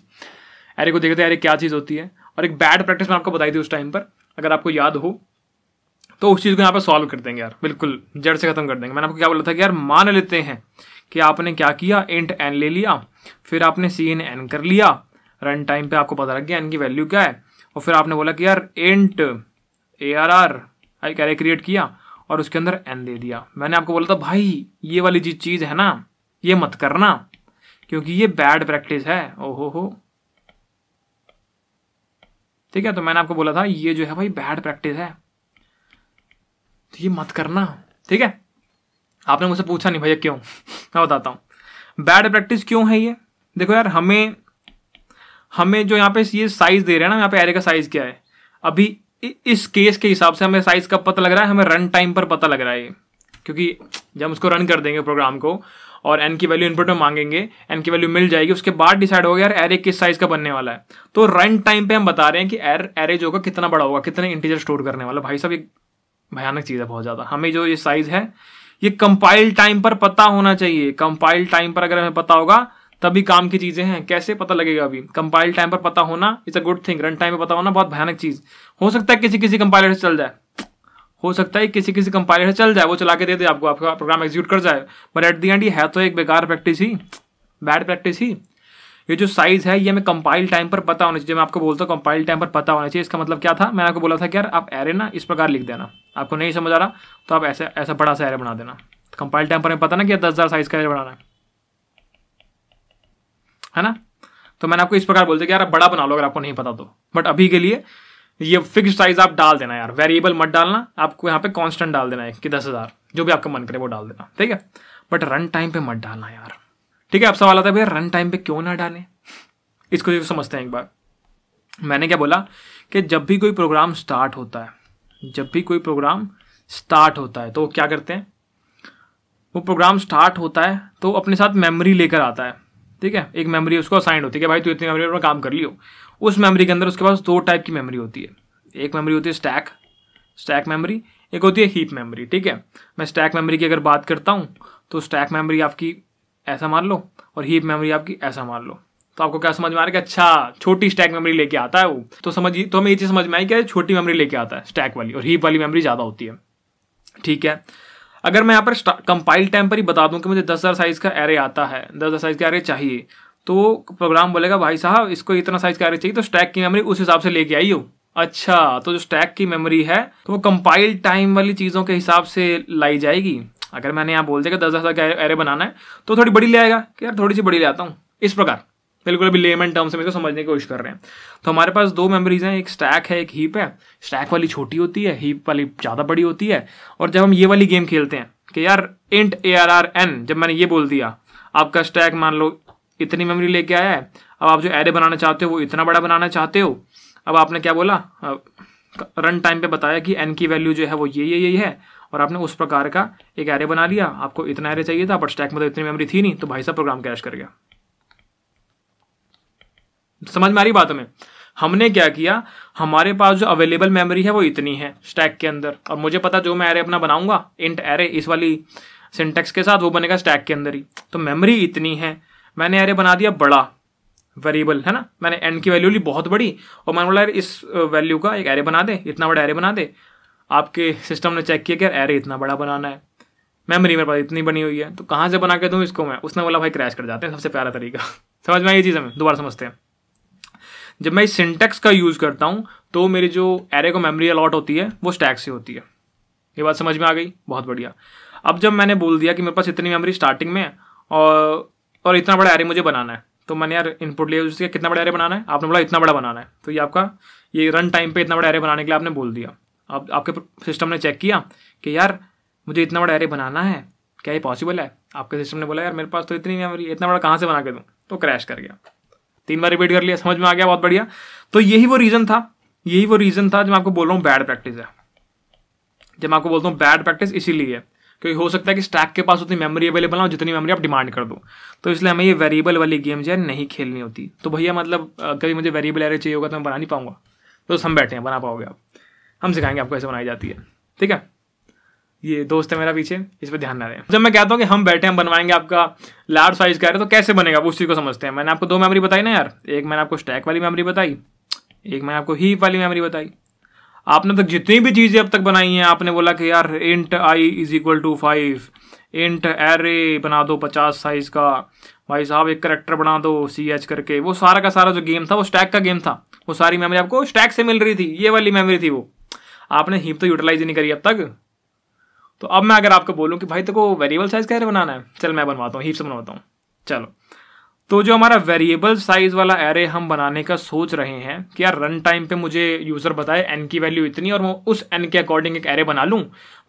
एरे को देखते थे एरे क्या चीज़ होती है और एक बैड प्रैक्टिस मैं आपको बताई थी उस टाइम पर अगर आपको याद हो तो उस चीज़ को यहाँ पर सॉल्व कर देंगे यार बिल्कुल जड़ से ख़त्म कर देंगे मैंने आपको क्या बोला था कि यार मान लेते हैं कि आपने क्या किया इंट एन ले लिया फिर आपने सी इन एन कर लिया रन टाइम पे आपको पता लग गया एन की वैल्यू क्या है और फिर आपने बोला कि यार एंट ए आर आर आई कैरे क्रिएट किया और उसके अंदर एन दे दिया मैंने आपको बोला था भाई ये वाली जी चीज़ है ना ये मत करना क्योंकि ये बैड प्रैक्टिस है ओहो हो ठीक है तो मैंने आपको बोला था ये जो है भाई बैड प्रैक्टिस है तो ये मत करना ठीक है आपने मुझसे पूछा नहीं भैया क्यों मैं बताता हूँ बैड प्रैक्टिस क्यों है ये देखो यार हमें हमें जो यहाँ पे ये साइज दे रहे हैं ना यहाँ पे एरे का साइज क्या है अभी इस केस के हिसाब से हमें साइज का पता लग रहा है हमें रन टाइम पर पता लग रहा है क्योंकि जब उसको रन कर देंगे प्रोग्राम को और एन की वैल्यू इनपुट में मांगेंगे एन की वैल्यू मिल जाएगी उसके बाद डिसाइड हो गया यार एरे किस साइज का बनने वाला है तो रन टाइम पे हम बता रहे हैं कि एर एरे जो होगा कितना बड़ा होगा कितने इंटीजर स्टोर करने वाला भाई साहब एक भयानक चीज़ है बहुत ज़्यादा हमें जो ये साइज है ये कंपाइल टाइम पर पता होना चाहिए कंपाइल टाइम पर अगर हमें पता होगा तभी काम की चीज़ें हैं कैसे पता लगेगा अभी कंपाइल टाइम पर पता होना is a good thing run time पर पता होना बहुत भयानक चीज़ हो सकता है किसी किसी कंपाइलर से चल जाए हो सकता है किसी किसी कंपाइलर से चल जाए वो चला के दे दे आपको आपका प्रोग्राम एग्जीक्यूट कर जाए बट एट दी एंड ये है तो एक बेकार प्रैक्टिस ही बैड प्रैक्टिस ही ये जो साइज है ये हमें कंपाइल टाइम पर पता होना चाहिए मैं आपको बोलता हूँ कंपाइल टाइम पर पता होना चाहिए इसका मतलब क्या था मैंने आपको बोला था कि यार आप एरे ना इस प्रकार लिख देना आपको नहीं समझ आ रहा तो आप ऐसे ऐसा बड़ा सा एरे बना देना कंपाइल टाइम पर हमें पता ना कि दस हज़ार साइज का एरे बनाना है है ना तो मैंने आपको इस प्रकार बोल दिया कि यार बड़ा बना लो अगर आपको नहीं पता तो बट अभी के लिए ये फिक्स साइज आप डाल देना यार वेरिएबल मत डालना आपको यहाँ पे कांस्टेंट डाल देना है कि दस हज़ार जो भी आपका मन करे वो डाल देना ठीक है बट रन टाइम पे मत डालना यार ठीक है अब सवाल आता है भैया रन टाइम पे क्यों ना डालें इसको जो समझते हैं एक बार मैंने क्या बोला कि जब भी कोई प्रोग्राम स्टार्ट होता है जब भी कोई प्रोग्राम स्टार्ट होता है तो वो क्या करते हैं वो प्रोग्राम स्टार्ट होता है तो अपने साथ मेमोरी लेकर आता है ठीक है एक मेमोरी उसको असाइंड होती है कि भाई तू इतनी मेमोरी काम कर लियो उस मेमोरी के अंदर उसके पास दो टाइप की मेमोरी होती है एक मेमोरी होती है स्टैक स्टैक मेमोरी एक होती है हीप मेमोरी ठीक है मैं स्टैक मेमोरी की अगर बात करता हूँ तो स्टैक मेमोरी आपकी ऐसा मान लो और हीप मेमोरी आपकी ऐसा मान लो तो आपको क्या समझ में आ रहा है कि अच्छा छोटी स्टैक मेमोरी लेके आता है वो तो समझिए तो हमें ये चीज़ समझ में आई कि छोटी मेमोरी लेके आता है स्टैक वाली और हीप वाली मेमोरी ज़्यादा होती है ठीक है अगर मैं यहाँ पर कंपाइल टाइम पर ही बता दूँ कि मुझे दस हज़ार साइज़ का एरे आता है दस हज़ार साइज़ का एरे चाहिए तो प्रोग्राम बोलेगा भाई साहब इसको इतना साइज़ का एरे चाहिए तो स्टैक की मेमोरी उस हिसाब से लेके आई हो अच्छा तो जो स्टैक की मेमोरी है तो वो कंपाइल टाइम वाली चीज़ों के हिसाब से लाई जाएगी अगर मैंने यहाँ बोल दिया कि दस हज़ार का एरे बनाना है तो थोड़ी बड़ी ले आएगा कि यार थोड़ी सी बड़ी ले आता हूँ इस प्रकार बिल्कुल अभी लेमन टर्म्स से हम इसको समझने की कोशिश कर रहे हैं तो हमारे पास दो मेमोरीज हैं एक स्टैक है एक हीप है स्टैक वाली छोटी होती है हीप वाली ज़्यादा बड़ी होती है और जब हम ये वाली गेम खेलते हैं कि यार int A R R N जब मैंने ये बोल दिया आपका स्टैक मान लो इतनी मेमोरी लेके आया है अब आप जो एरे बनाना चाहते हो वो इतना बड़ा बनाना चाहते हो अब आपने क्या बोला रन टाइम पे बताया कि एन की वैल्यू जो है वो ये ये ये है और आपने उस प्रकार का एक एरे बना लिया आपको इतना एरे चाहिए था बट स्टैक में तो इतनी मेमोरी थी नहीं तो भाई साहब प्रोग्राम कैश कर गया समझ में आ रही बात हमें हमने क्या किया हमारे पास जो अवेलेबल मेमोरी है वो इतनी है स्टैक के अंदर और मुझे पता जो मैं एरे अपना बनाऊंगा इंट एरे इस वाली सिंटेक्स के साथ वो बनेगा स्टैक के अंदर ही तो मेमोरी इतनी है मैंने एरे बना दिया बड़ा वेरिएबल है ना मैंने एंड की वैल्यू ली बहुत बड़ी और मैंने बोला इस वैल्यू का एक एरे बना दे इतना बड़ा एरे बना दे आपके सिस्टम ने चेक किया कि यार एरे इतना बड़ा बनाना है मेमोरी मेरे पास इतनी बनी हुई है तो कहाँ से बना के दूँ इसको मैं उसने बोला भाई क्रैश कर जाते हैं सबसे प्यारा तरीका समझ में आई ये चीज़ हमें दोबारा समझते हैं जब मैं इस सिंटेक्स का यूज़ करता हूँ तो मेरी जो एरे को मेमोरी अलॉट होती है वो स्टैक से होती है ये बात समझ में आ गई बहुत बढ़िया अब जब मैंने बोल दिया कि मेरे पास इतनी मेमोरी स्टार्टिंग में है और और इतना बड़ा एरे मुझे बनाना है तो मैंने यार इनपुट लिया उसके कितना बड़ा एरे बनाना है आपने बोला इतना बड़ा बनाना है तो ये आपका ये रन टाइम पे इतना बड़ा एरे बनाने के लिए आपने बोल दिया अब आपके सिस्टम ने चेक किया कि यार मुझे इतना बड़ा एरे बनाना है क्या ये पॉसिबल है आपके सिस्टम ने बोला यार मेरे पास तो इतनी मेमोरी इतना बड़ा कहाँ से बना के दूँ तो क्रैश कर गया तीन बार रिपीट कर लिया समझ में आ गया बहुत बढ़िया तो यही वो रीजन था यही वो रीजन था जब मैं आपको बोल रहा हूँ बैड प्रैक्टिस है जब मैं आपको बोलता हूँ बैड प्रैक्टिस इसीलिए है क्योंकि हो सकता है कि स्टैक के पास उतनी मेमोरी अवेलेबल ना हो जितनी मेमोरी आप डिमांड कर दो तो इसलिए हमें ये वेरिएबल वाली गेम जो है नहीं खेलनी होती तो भैया मतलब कभी मुझे वेरिएबल एरे चाहिए होगा तो मैं बना नहीं पाऊंगा तो हम बैठे हैं बना पाओगे आप हम सिखाएंगे आपको ऐसे बनाई जाती है ठीक है ये दोस्त है मेरा पीछे इस पर ध्यान ना दें जब मैं कहता हूँ कि हम बैठे हम बनवाएंगे आपका लार्ज साइज का है तो कैसे बनेगा वो उसी को समझते हैं मैंने आपको दो मेमोरी बताई ना यार एक मैंने आपको स्टैक वाली मेमोरी बताई एक मैंने आपको हीप वाली मेमोरी बताई आपने तक तो जितनी भी चीज़ें अब तक बनाई हैं आपने बोला कि यार int I is equal to five int array बना दो पचास साइज का भाई साहब एक करेक्टर बना दो सी एच करके वो सारा का सारा जो गेम था वो स्टैक का गेम था वो सारी मेमोरी आपको स्टैक से मिल रही थी ये वाली मेमोरी थी वो आपने हीप तो यूटिलाइज ही नहीं करी अब तक तो अब मैं अगर आपको बोलूँ कि भाई तेको वेरिएबल साइज़ कैसे बनाना है चल मैं बनवाता हूँ हीप से बनवाता हूँ चलो तो जो हमारा वेरिएबल साइज वाला एरे हम बनाने का सोच रहे हैं कि यार रन टाइम पे मुझे यूज़र बताए एन की वैल्यू इतनी और मैं उस एन के अकॉर्डिंग एक एरे बना लूँ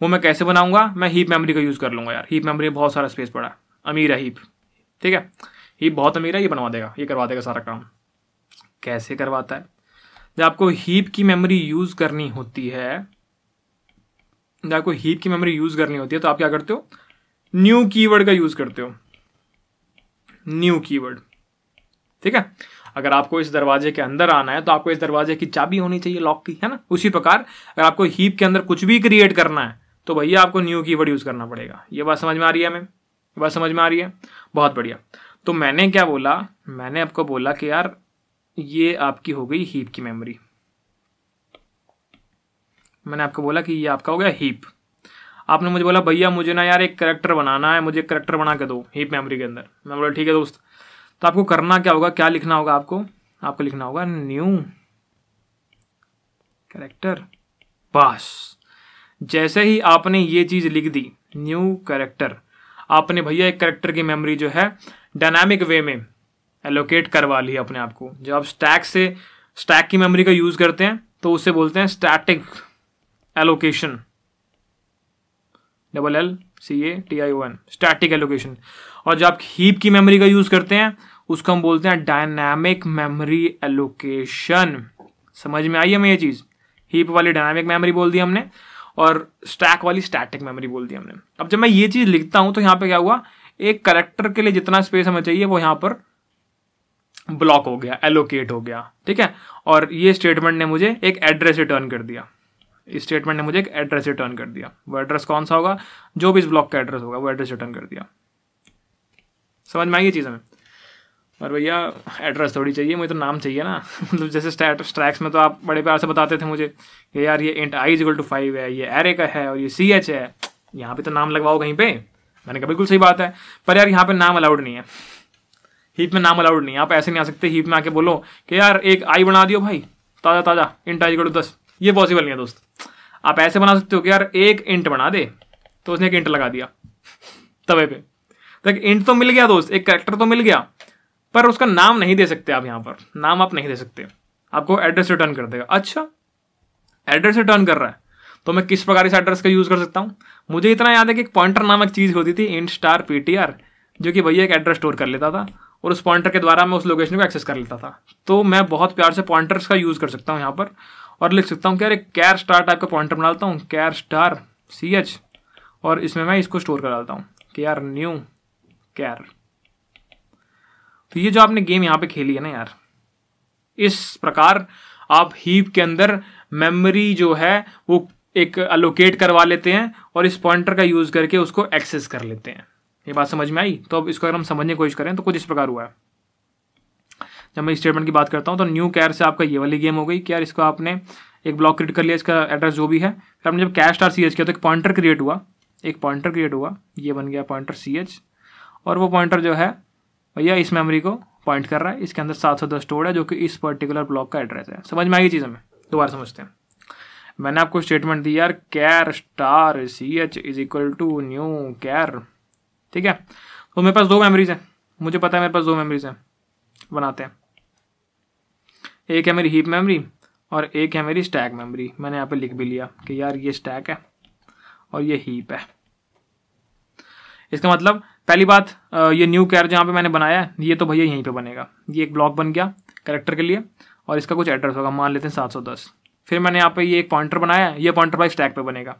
वो मैं कैसे बनाऊंगा मैं हीप मेमोरी का यूज़ कर लूंगा यार हीप मेमोरी बहुत सारा स्पेस पड़ा अमीर है हीप ठीक है हीप बहुत अमीर है ये बनवा देगा ये करवा देगा सारा काम कैसे करवाता है जब आपको हीप की मेमोरी यूज़ करनी होती है आपको हीप की मेमोरी यूज़ करनी होती है तो आप क्या करते हो न्यू कीवर्ड का यूज़ करते हो न्यू कीवर्ड ठीक है अगर आपको इस दरवाजे के अंदर आना है तो आपको इस दरवाजे की चाबी होनी चाहिए लॉक की है ना उसी प्रकार अगर आपको हीप के अंदर कुछ भी क्रिएट करना है तो भैया आपको न्यू कीवर्ड यूज़ करना पड़ेगा ये बात समझ में आ रही है हमें ये बात समझ में आ रही है बहुत बढ़िया तो मैंने क्या बोला मैंने आपको बोला कि यार ये आपकी हो गई हीप की मेमोरी मैंने आपको बोला कि ये आपका हो गया हीप आपने मुझे बोला भैया मुझे ना यार एक करेक्टर बनाना है मुझे करेक्टर बना के दो हीप मेमोरी के अंदर मैं बोला ठीक है दोस्त तो आपको करना क्या होगा क्या लिखना होगा आपको आपको लिखना होगा न्यू करेक्टर बस जैसे ही आपने ये चीज़ लिख दी न्यू करेक्टर आपने भैया एक करेक्टर की मेमोरी जो है डायनामिक वे में एलोकेट करवा ली अपने आपको जब आप स्टैक से स्टैक की मेमोरी का यूज़ करते हैं तो उसे बोलते हैं static allocation double L C A T I O N static allocation और जब आप हीप की मेमोरी का यूज करते हैं उसको हम बोलते हैं डायनामिक मेमोरी एलोकेशन समझ में आई हमें ये चीज़ हीप वाली डायनामिक मेमोरी बोल दी हमने और स्टैक वाली स्टैटिक मेमोरी बोल दी हमने अब जब मैं ये चीज़ लिखता हूं तो यहां पे क्या हुआ एक करेक्टर के लिए जितना स्पेस हमें चाहिए वो यहां पर ब्लॉक हो गया एलोकेट हो गया ठीक है और ये स्टेटमेंट ने मुझे एक एड्रेस रिटर्न कर दिया स्टेटमेंट ने मुझे एक एड्रेस रिटर्न कर दिया वो एड्रेस कौन सा होगा जो भी इस ब्लॉक का एड्रेस होगा वो एड्रेस रिटर्न कर दिया समझ में आई ये चीज़ हमें और भैया एड्रेस थोड़ी चाहिए मुझे तो नाम चाहिए ना मतलब जैसे स्ट्रैक्स में तो आप बड़े प्यार से बताते थे मुझे कि यार ये int I equal to five है ये एरे का है और ये सी एच है यहाँ पे तो नाम लगवाओ कहीं पे मैंने कहा बिल्कुल सही बात है पर यार यहाँ पे नाम अलाउड नहीं है हीप में नाम अलाउड नहीं है आप ऐसे नहीं आ सकते हीप में आके बोलो कि यार एक आई बना दियो भाई ताज़ा ताज़ा इंट आई इजल टू दस ये पॉसिबल नहीं है दोस्त आप ऐसे बना सकते हो कि यार एक इंट बना दे तो उसने एक इंट लगा दिया तवे पे तो इंट तो मिल गया दोस्त एक करेक्टर तो मिल गया पर उसका नाम नहीं दे सकते आप यहां पर नाम आप नहीं दे सकते आपको एड्रेस रिटर्न कर देगा अच्छा एड्रेस रिटर्न कर रहा है तो मैं किस प्रकार इस एड्रेस का यूज़ कर सकता हूँ मुझे इतना याद है कि एक पॉइंटर नामक चीज़ होती थी इंट स्टार पी जो कि भैया एक एड्रेस स्टोर कर लेता था और उस पॉइंटर के द्वारा मैं उस लोकेशन को एक्सेस कर लेता था तो मैं बहुत प्यार से पॉइंटर्स का यूज़ कर सकता हूँ यहाँ पर और लिख सकता हूँ कि अरे कैर स्टार टाइप का पॉइंटर बना लेता हूँ कैर स्टार सी एच और इसमें मैं इसको स्टोर कर डालता हूँ कि यार न्यू कैर तो ये जो आपने गेम यहाँ पे खेली है ना यार इस प्रकार आप हीप के अंदर मेमोरी जो है वो एक अलोकेट करवा लेते हैं और इस पॉइंटर का यूज़ करके उसको एक्सेस कर लेते हैं ये बात समझ में आई तो अब इसको अगर हम समझने की कोशिश करें तो कुछ इस प्रकार हुआ है जब मैं स्टेटमेंट की बात करता हूँ तो न्यू कैर से आपका ये वाली गेम हो गई यार इसको आपने एक ब्लॉक क्रिएट कर लिया इसका एड्रेस जो भी है फिर आपने जब कैश स्टार सी एच किया तो एक पॉइंटर क्रिएट हुआ एक पॉइंटर क्रिएट हुआ ये बन गया पॉइंटर सी एच और वो पॉइंटर जो है भैया इस मेमोरी को पॉइंट कर रहा है इसके अंदर सात सौ दस स्टोर है जो कि इस पर्टिकुलर ब्लॉक का एड्रेस है समझ में आई चीज़ हमें दोबारा समझते हैं मैंने आपको स्टेटमेंट दी यार char star C H is equal to new char ठीक है तो मेरे पास दो मेमोरीज हैं मुझे पता है मेरे पास दो मेमोरीज हैं बनाते हैं एक है मेरी हीप मेमोरी और एक है मेरी स्टैक मेमोरी मैंने यहाँ पे लिख भी लिया कि यार ये स्टैक है और ये हीप है इसका मतलब पहली बात ये न्यू कैर जहाँ पे मैंने बनाया है ये तो भैया यहीं पे बनेगा ये एक ब्लॉक बन गया करेक्टर के लिए और इसका कुछ एड्रेस होगा मान लेते हैं सात सौ दस फिर मैंने यहाँ पे ये एक पॉइंटर बनाया है ये पॉइंटर भाई स्टैक पर बनेगा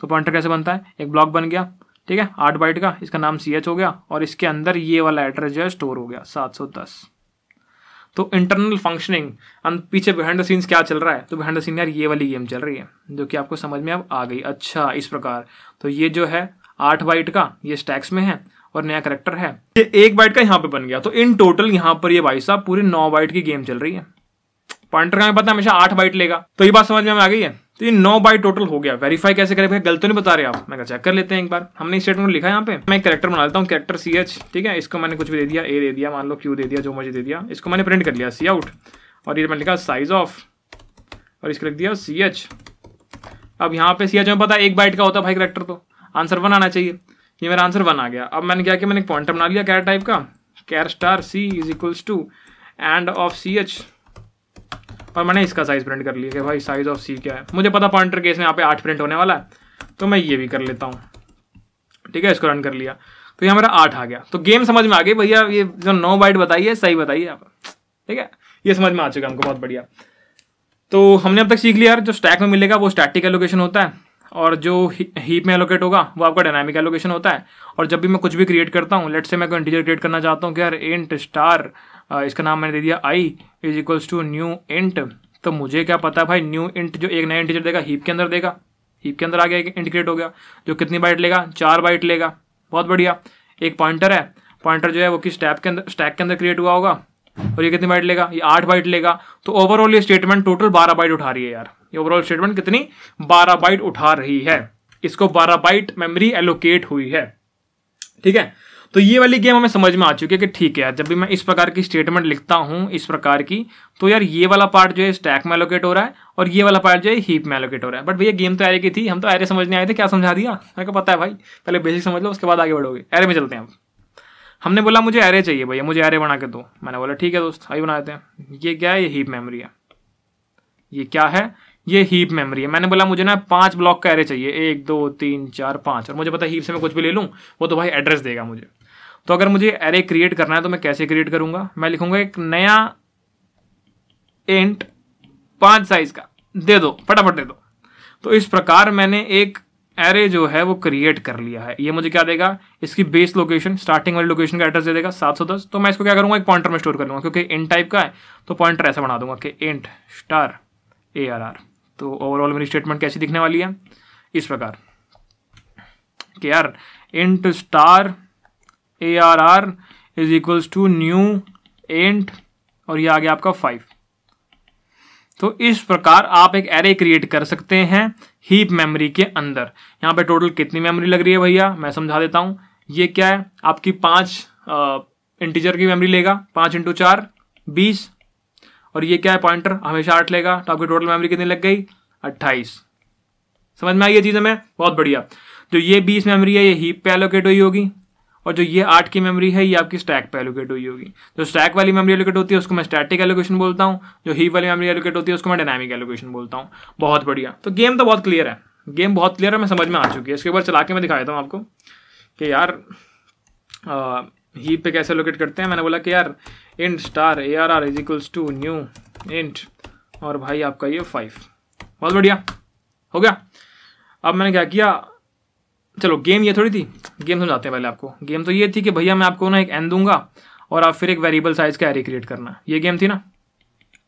तो पॉइंटर कैसे बनता है एक ब्लॉक बन गया ठीक है आठ बाइट का इसका नाम सी एच हो गया और इसके अंदर ये वाला एड्रेस जो है स्टोर हो गया सात सौ दस तो इंटरनल फंक्शनिंग एंड पीछे बिहाइंड द सीन्स क्या चल रहा है तो बिहाइंड द सीन यार ये वाली गेम चल रही है जो कि आपको समझ में अब आ गई अच्छा इस प्रकार तो ये जो है आठ बाइट का ये स्टैक्स में है और नया करेक्टर है ये एक बाइट का यहाँ पे बन गया तो इन टोटल यहाँ पर ये भाई साहब पूरी नौ बाइट की गेम चल रही है पॉइंटर का हमें पता है हमेशा आठ बाइट लेगा तो ये बात समझ में आ गई है तो ये नौ बाई टोटल हो गया वेरीफाई कैसे करें गलत तो नहीं बता रहे आप मैं चेक कर लेते हैं एक बार हमने स्टेटमेंट लिखा है यहाँ पे मैं करेक्टर बना लेता हूँ करेक्टर सी एच ठीक है इसको मैंने कुछ भी दे दिया ए दे दिया मान लो क्यू दे दिया जो मुझे दे दिया इसको मैंने प्रिंट कर लिया सी आउट और ये मैंने लिखा साइज ऑफ और इसको लिख दिया सी एच अब यहाँ पे सी एच में पता है एक बाइट का होता है भाई करेक्टर तो आंसर वन आना चाहिए ये मेरा आंसर वन आ गया अब मैंने क्या किया मैंने एक पॉइंटर बना लिया कैर टाइप का char star C is equals to and of C H पर मैंने इसका साइज़ प्रिंट कर लिया कि भाई साइज़ ऑफ सी क्या है मुझे पता पॉइंटर केस में यहाँ पे आठ प्रिंट होने वाला है तो मैं ये भी कर लेता हूँ ठीक है इसको रन कर लिया तो यहाँ मेरा आठ आ गया तो गेम समझ में आ गई भैया ये जो नौ बाइट बताई है सही बताइए आप ठीक है ये समझ में आ चुका हमको बहुत बढ़िया तो हमने अब तक सीख लिया जो स्टैक में मिलेगा वो स्टैटिक एलोकेशन होता है और जो हीप में एलोकेट होगा वो आपका डायनामिक एलोकेशन होता है और जब भी मैं कुछ भी क्रिएट करता हूँ लेट से मैं कोई इंटीजर क्रिएट करना चाहता हूँ कि यार एंट स्टार इसका नाम मैंने दे दिया I is equals to new int तो मुझे क्या पता भाई न्यू इंट जो एक नया इंटीजर देगा हीप के अंदर देगा हीप के अंदर आ गया इंटीग्रेट इंट क्रिएट हो गया जो कितनी बाइट लेगा चार बाइट लेगा बहुत बढ़िया एक पॉइंटर है पॉइंटर जो है वो किस टैप के अंदर स्टैक के अंदर क्रिएट हुआ होगा और ये कितनी बाइट लेगा ये आठ बाइट लेगा तो ओवरऑल ये स्टेटमेंट टोटल बारह बाइट उठा रही है यार ये ओवरऑल स्टेटमेंट कितनी बारह बाइट उठा रही है इसको बारह बाइट मेमोरी एलोकेट हुई है ठीक है तो ये वाली गेम हमें समझ में आ चुकी है कि ठीक है जब भी मैं इस प्रकार की स्टेटमेंट लिखता हूँ इस प्रकार की तो यार ये वाला पार्ट जो है स्टैक में एलोकेट हो रहा है और ये वाला पार्ट जो है हीप में एलोकेट हो रहा है बट भैया गेम तो एरे की थी हम तो एरे समझने आए थे क्या समझा दिया मेरे को पता है भाई पहले बेसिक समझ लो उसके बाद आगे बढ़ोगे एरे में चलते हैं आप हमने बोला मुझे एरे चाहिए भैया मुझे एरे बना के दो मैंने बोला ठीक है दोस्त अभी बना देते हैं ये क्या है ये हीप मेमोरी है ये क्या है ये हीप मेमोरी है मैंने बोला मुझे ना पांच ब्लॉक का एरे चाहिए एक दो तीन चार पाँच और मुझे पता है हीप से मैं कुछ भी ले लूँ वो तो भाई एड्रेस देगा मुझे तो अगर मुझे एरे क्रिएट करना है तो मैं कैसे क्रिएट करूंगा मैं लिखूंगा एक नया इंट पांच साइज का दे दो फटाफट दे दो तो इस प्रकार मैंने एक एरे जो है वो क्रिएट कर लिया है ये मुझे क्या देगा इसकी बेस लोकेशन स्टार्टिंग वाली लोकेशन का एड्रेस दे देगा सात सौ दस तो मैं इसको क्या करूंगा एक पॉइंटर में स्टोर कर लूंगा क्योंकि इंट टाइप का है तो पॉइंटर ऐसा बना दूंगा कि int star A R R तो ओवरऑल मेरी स्टेटमेंट कैसी दिखने वाली है इस प्रकार कि यार int star A R R is equals to new int और ये आ गया आपका फाइव तो इस प्रकार आप एक एरे क्रिएट कर सकते हैं हीप मेमोरी के अंदर यहाँ पे टोटल कितनी मेमोरी लग रही है भैया मैं समझा देता हूँ ये क्या है आपकी पांच इंटीजर की मेमोरी लेगा पांच इंटू चार बीस और ये क्या है पॉइंटर हमेशा आठ लेगा तो आपकी टोटल मेमोरी कितनी लग गई अट्ठाईस समझ में आई ये चीज़ हमें बहुत बढ़िया जो तो ये बीस मेमोरी है ये हीप पे एलोकेट हुई होगी और जो ये आठ की मेमोरी है ये आपकी स्टैक पे एलोकेट हुई होगी जो स्टैक वाली मेमोरी एलोकेट होती है उसको मैं स्टैटिक एलोकेशन बोलता हूँ जो ही वाली मेमोरी एलोकेट होती है उसको मैं डायनामिक एलोकेशन बोलता हूँ बहुत बढ़िया तो गेम तो बहुत क्लियर है गेम बहुत क्लियर है मैं समझ में आ चुकी है इसके ऊपर चला के मैं दिखा देता हूँ आपको कि यार हीप पे कैसे एलोकेट करते हैं मैंने बोला कि यार int star A R R is equals to new int और भाई आपका ये फाइव बहुत बढ़िया हो गया अब मैंने क्या किया चलो गेम ये थोड़ी थी गेम समझाते हैं पहले आपको गेम तो ये थी कि भैया मैं आपको ना एक एन दूंगा और आप फिर एक वेरिएबल साइज का एरी क्रिएट करना ये गेम थी ना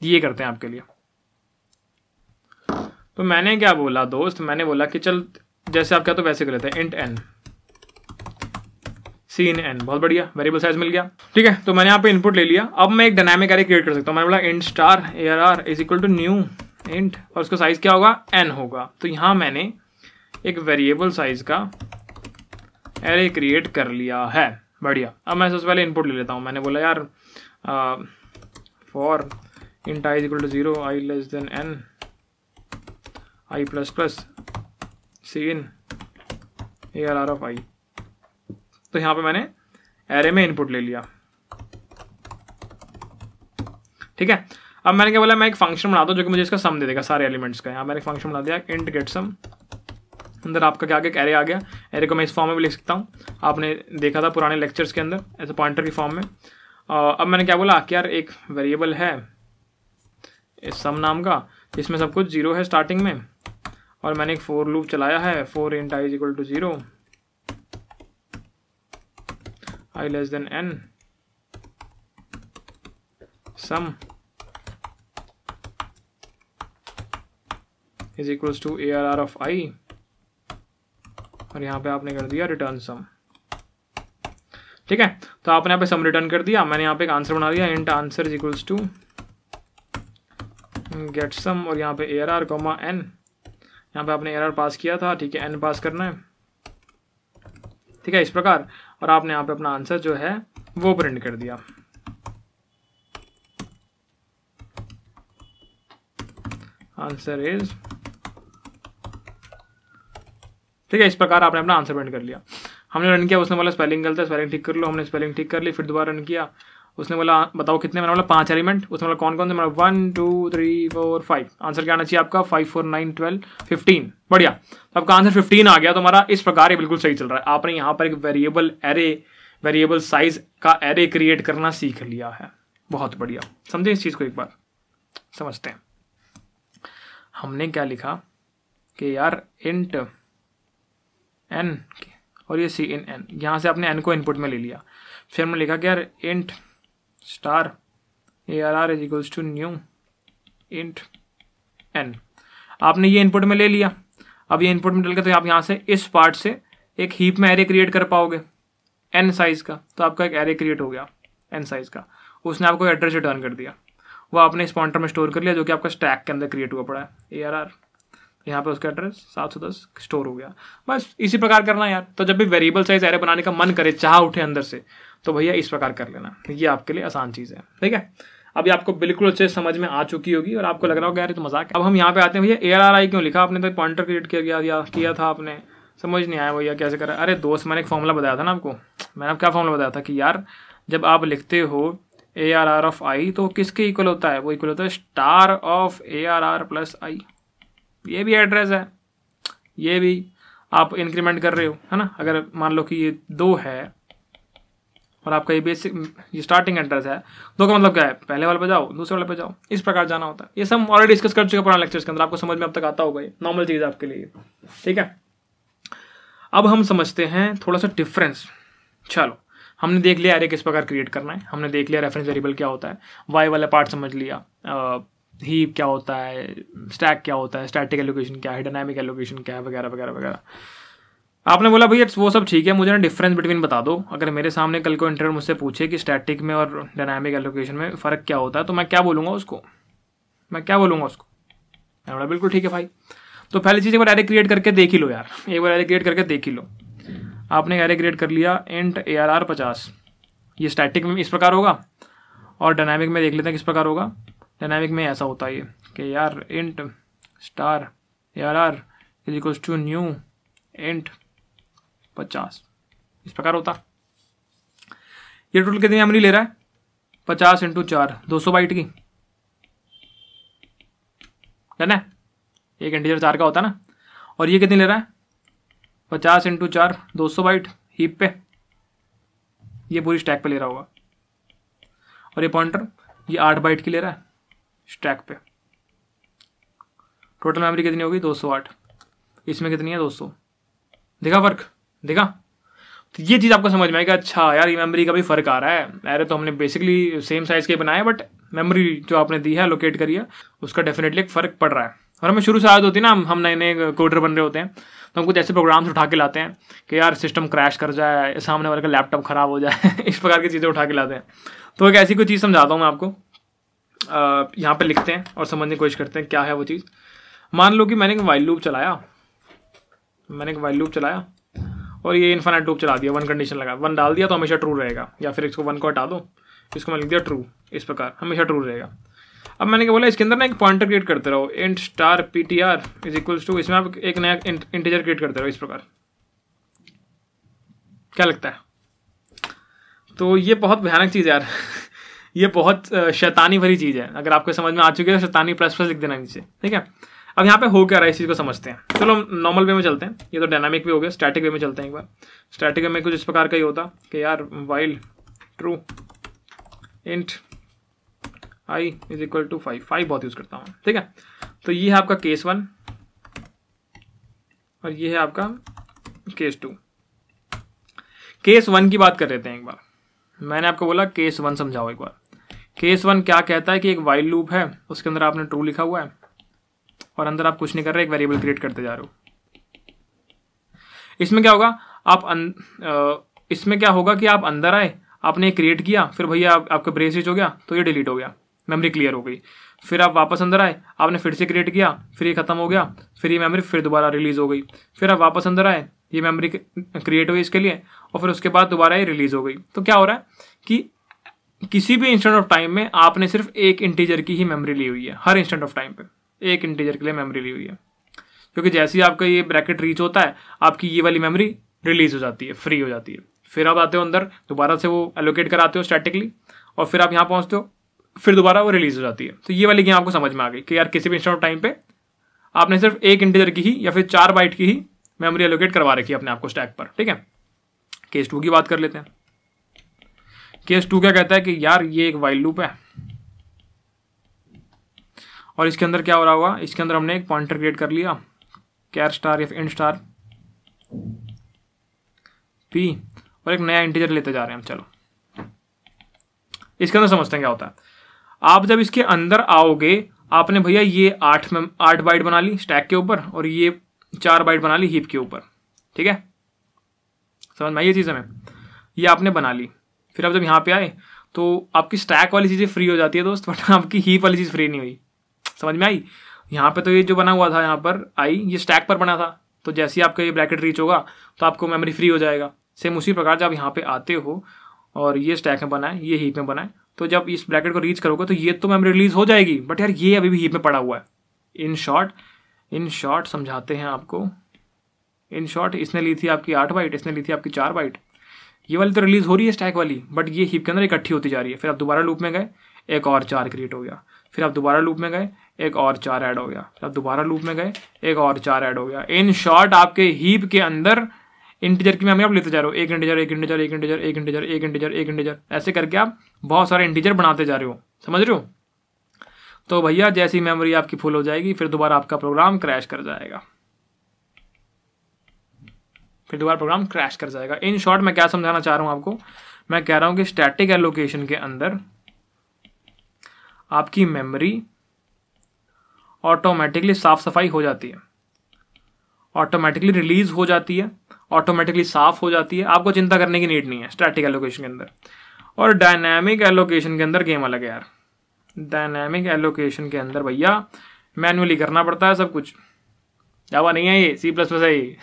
ये करते हैं आपके लिए तो मैंने क्या बोला दोस्त मैंने बोला कि चल जैसे आप क्या तो वैसे कर लेते हैं int N cin N बहुत बढ़िया वेरिएबल साइज मिल गया ठीक है तो मैंने यहाँ पे इनपुट ले लिया अब मैं एक डायनामिक एरे क्रिएट कर सकता हूँ मैंने बोला int star A R R is equal to new int और उसका साइज क्या होगा एन होगा तो यहाँ मैंने एक वेरिएबल साइज का एरे क्रिएट कर लिया है बढ़िया अब मैं सबसे पहले इनपुट ले लेता हूँ मैंने बोला यार for int I equal to zero I less than N I plus plus cin A R R of I तो यहाँ पे मैंने एरे में इनपुट ले लिया ठीक है अब मैंने क्या बोला मैं एक फंक्शन बनाता हूँ जो कि मुझे इसका सम दे देगा सारे एलिमेंट्स का यहाँ मैंने एक फंक्शन बना दिया इंट गेट सम अंदर आपका क्या आ गया एरे आ गया एरे को मैं इस फॉर्म में भी लिख सकता हूँ आपने देखा था पुराने लेक्चर्स के अंदर एज ए पॉइंटर के फॉर्म में अब मैंने क्या बोला कि यार एक वेरिएबल है इस सम नाम का जिसमें सब कुछ जीरो है स्टार्टिंग में और मैंने एक फोर लूप चलाया है for int I is equal to zero I less than N sum is equals to A R R of I और यहाँ पे आपने कर दिया रिटर्न सम ठीक है तो आपने यहाँ पे सम रिटर्न कर दिया मैंने यहाँ पे एक आंसर बना दिया int answer equals to get sum और यहाँ पे एर आर कॉमा एन यहाँ पे आपने एर आर पास किया था ठीक है एन पास करना है ठीक है इस प्रकार और आपने यहाँ पे अपना आंसर जो है वो प्रिंट कर दिया आंसर इज ठीक है इस प्रकार आपने अपना आंसर प्रिंट कर लिया हमने रन किया उसने बोला स्पेलिंग गलत है स्पेलिंग ठीक कर लो हमने स्पेलिंग ठीक कर ली फिर दोबारा रन किया उसने बोला बताओ कितने मैंने बोला पांच एलिमेंट उसने बोला कौन कौन से मेरा one two three four five answer क्या आना चाहिए आपका five four nine twelve fifteen बढ़िया तो आपका आंसर फिफ्टीन आ गया तो हमारा इस प्रकार ये बिल्कुल सही चल रहा है आपने यहाँ पर एक वेरिएबल एरे वेरिएबल साइज का एरे क्रिएट करना सीख लिया है बहुत बढ़िया समझे इस चीज़ को एक बार समझते हैं हमने क्या लिखा कि यार इंट एन और ये सी इन एन यहाँ से आपने एन को इनपुट में ले लिया फिर हमने लिखा कि यार int star A R R is equals to new int N आपने ये इनपुट में ले लिया अब ये इनपुट में डल के तो आप यहाँ से इस पार्ट से एक हीप में एरे क्रिएट कर पाओगे एन साइज का तो आपका एक एरे क्रिएट हो गया एन साइज का उसने आपको एड्रेस रिटर्न कर दिया वो आपने इस पॉइंटर में स्टोर कर लिया जो कि आपका स्टैक के अंदर क्रिएट हुआ पड़ा है ए आर आर यहाँ पे उसका एड्रेस सात सौ दस स्टोर हो गया बस इसी प्रकार करना यार तो जब भी वेरिएबल साइज एरे बनाने का मन करे चाह उठे अंदर से तो भैया इस प्रकार कर लेना ये आपके लिए आसान चीज़ है ठीक है अभी आपको बिल्कुल अच्छे समझ में आ चुकी होगी और आपको लग रहा होगा यार तो मजाक है अब हम यहाँ पे आते हैं भैया ए आर आई क्यों लिखा आपने तो पॉइंटर क्रिएट किया गया या किया था आपने समझ नहीं आया भैया कैसे करा अरे दोस्त मैंने एक फॉर्मूला बताया था ना आपको मैंने आप क्या फॉर्मूला बताया था कि यार जब आप लिखते हो A R R of I तो किसके इक्वल होता है वो इक्वल होता है star of A R R plus I ये भी एड्रेस है ये भी आप इंक्रीमेंट कर रहे हो है ना अगर मान लो कि ये दो है और आपका ये बेसिक ये स्टार्टिंग एड्रेस है दो का मतलब क्या है पहले वाले पे जाओ दूसरे वाले पे जाओ इस प्रकार जाना होता है ये सब ऑलरेडी डिस्कस कर चुके पुराने लेक्चर्स के अंदर आपको समझ में अब तक आता होगा ये नॉर्मल चीज़ आपके लिए ठीक है अब हम समझते हैं थोड़ा सा डिफरेंस चलो हमने देख लिया अरे किस प्रकार क्रिएट करना है हमने देख लिया रेफरेंस वेरिएबल क्या होता है वाई वाला पार्ट समझ लिया हीप क्या होता है स्टैक क्या होता है स्टैटिक एलोकेशन क्या है डायनामिक एलोकेशन क्या है वगैरह वगैरह वगैरह आपने बोला भैया वो सब ठीक है मुझे ना डिफरेंस बिटवीन बता दो अगर मेरे सामने कल को इंटरव्यू मुझसे पूछे कि स्टैटिक में और डायनामिक एलोकेशन में फ़र्क क्या होता है तो मैं क्या बोलूँगा उसको मैं क्या बोलूँगा उसको बोला बिल्कुल ठीक है भाई तो पहली चीज़ एक बार एरे क्रिएट करके देख ही लो यार एक बार एरे क्रिएट करके देख ही लो आपने एरे क्रिएट कर लिया इंट ए आर आर पचास ये स्टैटिक में इस प्रकार होगा और डायनामिक में देख लेते हैं किस प्रकार होगा डायनामिक में ऐसा होता है कि यार इंट स्टार यार R is equals to new int पचास इस प्रकार होता ये टोटल कितनी मेमोरी ले रहा है पचास इंटू चार दो सौ बाइट की है ना एक इंटीजर चार का होता है ना और ये कितनी ले रहा है पचास इंटू चार दो सौ बाइट हीप पे ये पूरी स्टैक पे ले रहा होगा और ये पॉइंटर ये आठ बाइट की ले रहा है स्टैक पे टोटल मेमोरी कितनी होगी 208 इसमें कितनी है 200 देखा फ़र्क देखा तो ये चीज़ आपको समझ में आएगा अच्छा यार ये मेमोरी का भी फ़र्क आ रहा है अरे तो हमने बेसिकली सेम साइज़ के बनाए बट मेमोरी जो आपने दी है लोकेट करी है उसका डेफिनेटली एक फ़र्क पड़ रहा है और हमें शुरू से आदत होती है ना हम नए नए कोडर बन रहे होते हैं तो हम कुछ ऐसे प्रोग्राम्स उठा के लाते हैं कि यार सिस्टम क्रैश कर जाए सामने वाले का लैपटॉप ख़राब हो जाए इस प्रकार की चीज़ें उठा के लाते हैं तो एक ऐसी कोई चीज़ समझाता हूँ मैं आपको यहाँ पर लिखते हैं और समझने की कोशिश करते हैं क्या है वो चीज़ मान लो कि मैंने एक वाइल लूप चलाया मैंने एक वाइल लूप चलाया और ये इन्फानाइट लूप चला दिया वन कंडीशन लगा वन डाल दिया तो हमेशा ट्रू रहेगा या फिर इसको वन को हटा दो इसको मैं लिख दिया ट्रू इस प्रकार हमेशा ट्रू रहेगा अब मैंने क्या बोला इसके अंदर ना एक पॉइंटर क्रिएट करते रहो int star P T R is equals to इसमें आप एक नया इंटीजर क्रिएट करते रहो इस प्रकार क्या लगता है तो ये बहुत भयानक चीज़ यार ये बहुत शैतानी भरी चीज़ है अगर आपको समझ में आ चुकी है तो शैतानी प्लस प्लस लिख देना नीचे ठीक है अब यहाँ पे हो क्या रहा है इस चीज़ को समझते हैं चलो हम नॉर्मल वे में चलते हैं ये तो डायनामिक वे हो गया स्टैटिक वे में चलते हैं एक बार स्टैटिक वे में कुछ इस प्रकार का ही होता कि यार while true int I is equal to five five बहुत यूज़ करता हूँ ठीक है तो ये है आपका केस वन और ये है आपका केस टू केस वन की बात कर रहे थे एक बार मैंने आपको बोला केस वन समझाओ एक बार केस वन क्या कहता है कि एक वाइल्ड लूप है उसके अंदर आपने ट्रू लिखा हुआ है और अंदर आप कुछ नहीं कर रहे एक वेरिएबल क्रिएट करते जा रहे हो इसमें क्या होगा आप अं, आ, इसमें क्या होगा कि आप अंदर आए आपने क्रिएट किया फिर भैया आप, आपका ब्रेस हो गया तो ये डिलीट हो गया मेमोरी क्लियर हो गई फिर आप वापस अंदर आए आपने फिर से क्रिएट किया फिर ये खत्म हो गया फिर ये मेमोरी फिर दोबारा रिलीज़ हो गई फिर आप वापस अंदर आए ये मेमोरी क्रिएट हुई इसके लिए और फिर उसके बाद दोबारा ये रिलीज़ हो गई तो क्या हो रहा है कि किसी भी इंस्टेंट ऑफ टाइम में आपने सिर्फ एक इंटीजर की ही मेमोरी ली हुई है हर इंस्टेंट ऑफ टाइम पे एक इंटीजर के लिए मेमोरी ली हुई है क्योंकि जैसे ही आपका ये ब्रैकेट रीच होता है आपकी ये वाली मेमोरी रिलीज हो जाती है फ्री हो जाती है फिर आप आते हो अंदर दोबारा से वो एलोकेट कराते हो स्टैटिकली और फिर आप यहाँ पहुँचते हो फिर दोबारा वो रिलीज हो जाती है तो ये वाली गेम आपको समझ में आ गई कि यार किसी भी इंस्टेंट ऑफ टाइम पर आपने सिर्फ एक इंटीजर की ही या फिर चार बाइट की ही मेमोरी एलोकेट करवा रखी है अपने आपको स्टैक पर ठीक है केस टू की बात कर लेते हैं केस टू क्या कहता है कि यार ये एक वाइल लूप है और इसके अंदर क्या हो रहा हुआ इसके अंदर हमने एक पॉइंटर क्रिएट कर लिया कैर स्टार या एंड स्टार पी और एक नया इंटीजर लेते जा रहे हैं हम चलो इसके अंदर समझते हैं क्या होता है आप जब इसके अंदर आओगे आपने भैया ये आठ में आठ बाइट बना ली स्टैक के ऊपर और ये चार बाइट बना ली हीप के ऊपर ठीक है समझ में आई ये चीज़ हमें ये आपने बना ली फिर आप जब यहाँ पे आए तो आपकी स्टैक वाली चीज़ें फ्री हो जाती है दोस्त बट आपकी हीप वाली चीज़ फ्री नहीं हुई समझ में आई यहाँ पे तो ये जो बना हुआ था यहाँ पर आई ये स्टैक पर बना था तो जैसे ही आपका ये ब्रैकेट रीच होगा तो आपको मेमोरी फ्री हो जाएगा सेम उसी प्रकार जब यहाँ पे आते हो और ये स्टैक में बनाएं ये हीप में बनाएं तो जब इस ब्रैकेट को रीच करोगे तो ये तो मेमोरी रिलीज हो जाएगी बट यार ये अभी भी हीप में पड़ा हुआ है इन शॉर्ट इन शॉर्ट समझाते हैं आपको इन शॉर्ट इसने ली थी आपकी आठ बाइट इसने ली थी आपकी चार बाइट ये वाली तो रिलीज़ हो रही है स्टैक वाली बट ये हीप के अंदर इकट्ठी होती जा रही है फिर आप दोबारा लूप में गए एक और चार क्रिएट हो गया फिर आप दोबारा लूप में गए एक और चार ऐड हो गया फिर आप दोबारा लूप में गए एक और चार ऐड हो गया इन शॉर्ट आपके हीप के अंदर इंटीजर की मेमोरी आप लेते जा रहे हो एक इंटीजर एक इंटीजर एक इंटीजर एक इंटीजर एक इंटीजर एक इंटीजर ऐसे करके आप बहुत सारे इंटीजर बनाते जा रहे हो समझ रहे हो तो भैया जैसी मेमोरी आपकी फुल हो जाएगी फिर दोबारा आपका प्रोग्राम क्रैश कर जाएगा फिर दोबारा प्रोग्राम क्रैश कर जाएगा इन शॉर्ट मैं क्या समझाना चाह रहा हूँ आपको मैं कह रहा हूँ कि स्टैटिक एलोकेशन के अंदर आपकी मेमोरी ऑटोमेटिकली साफ सफाई हो जाती है ऑटोमेटिकली रिलीज हो जाती है ऑटोमेटिकली साफ हो जाती है आपको चिंता करने की नीड नहीं है स्टैटिक एलोकेशन के अंदर और डायनेमिक एलोकेशन के अंदर गेम अलग है यार डायनेमिक एलोकेशन के अंदर भैया मैनुअली करना पड़ता है सब कुछ जावा नहीं है ये सी प्लस प्लस है ये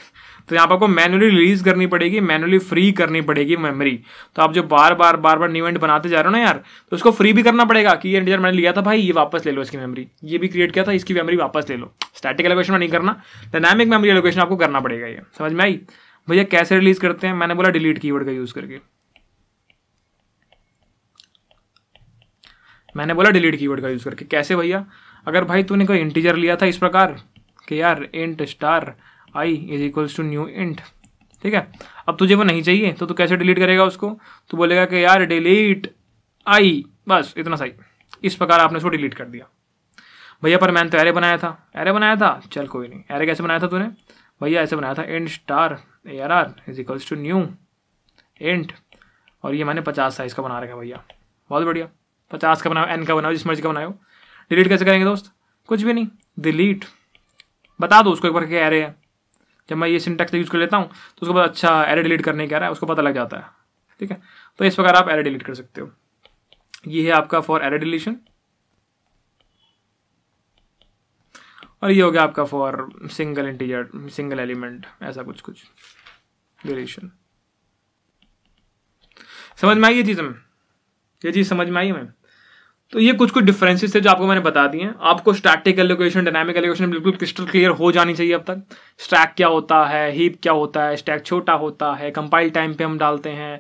तो यहाँ पर आपको मैनुअली रिलीज करनी पड़ेगी मैनुअली फ्री करनी पड़ेगी मेमोरी तो आप जो बार बार बार बार न्यू इवेंट बनाते जा रहे हो ना यार तो उसको फ्री भी करना पड़ेगा कि ये इंटीजर मैंने लिया था भाई ये वापस ले लो इसकी मेमोरी ये भी क्रिएट किया था इसकी मेमोरी वापस ले लो स्टैटिक एलोकेशन में नहीं करना डायनामिक मेमोरी एलोकेशन आपको करना पड़ेगा ये समझ में आई भैया कैसे रिलीज करते हैं मैंने बोला डिलीट की का यूज़ करके मैंने बोला डिलीट की का यूज़ करके कैसे भैया अगर भाई तूने कोई इंटीजर लिया था इस प्रकार कि यार int star I is equals to new int ठीक है अब तुझे वो नहीं चाहिए तो तू कैसे डिलीट करेगा उसको तो बोलेगा कि यार डिलीट आई बस इतना सही इस प्रकार आपने उसको डिलीट कर दिया भैया पर मैंने तो एरे बनाया था एरे बनाया था चल कोई नहीं एरे कैसे बनाया था तूने भैया ऐसे बनाया था int star A R R is equals to new int और ये मैंने पचास साइज़ का बना रखा भैया बहुत बढ़िया पचास का बनाओ एन का बनाओ जिस मर्जी का बनाओ डिलीट कैसे करेंगे दोस्त कुछ भी नहीं डिलीट बता दो उसको एक बार क्या एरे है जब मैं ये सिंटेक्स यूज़ कर लेता हूँ तो उसको पता अच्छा एरे डिलीट करने कह रहा है उसको पता लग जाता है ठीक है तो इस प्रकार आप एरे डिलीट कर सकते हो ये है आपका फॉर एरे डिलीशन और ये हो गया आपका for single integer single element ऐसा कुछ कुछ डिलीशन समझ में आई ये चीज़ हमें ये चीज़ समझ में आई हमें तो ये कुछ कुछ डिफरेंसेस थे जो आपको मैंने बता दिए हैं आपको स्टैटिक एलोकेशन डायनामिक एलोकेशन बिल्कुल क्रिस्टल क्लियर हो जानी चाहिए अब तक स्टैक क्या होता है हीप क्या होता है स्टैक छोटा होता है कंपाइल टाइम पे हम डालते हैं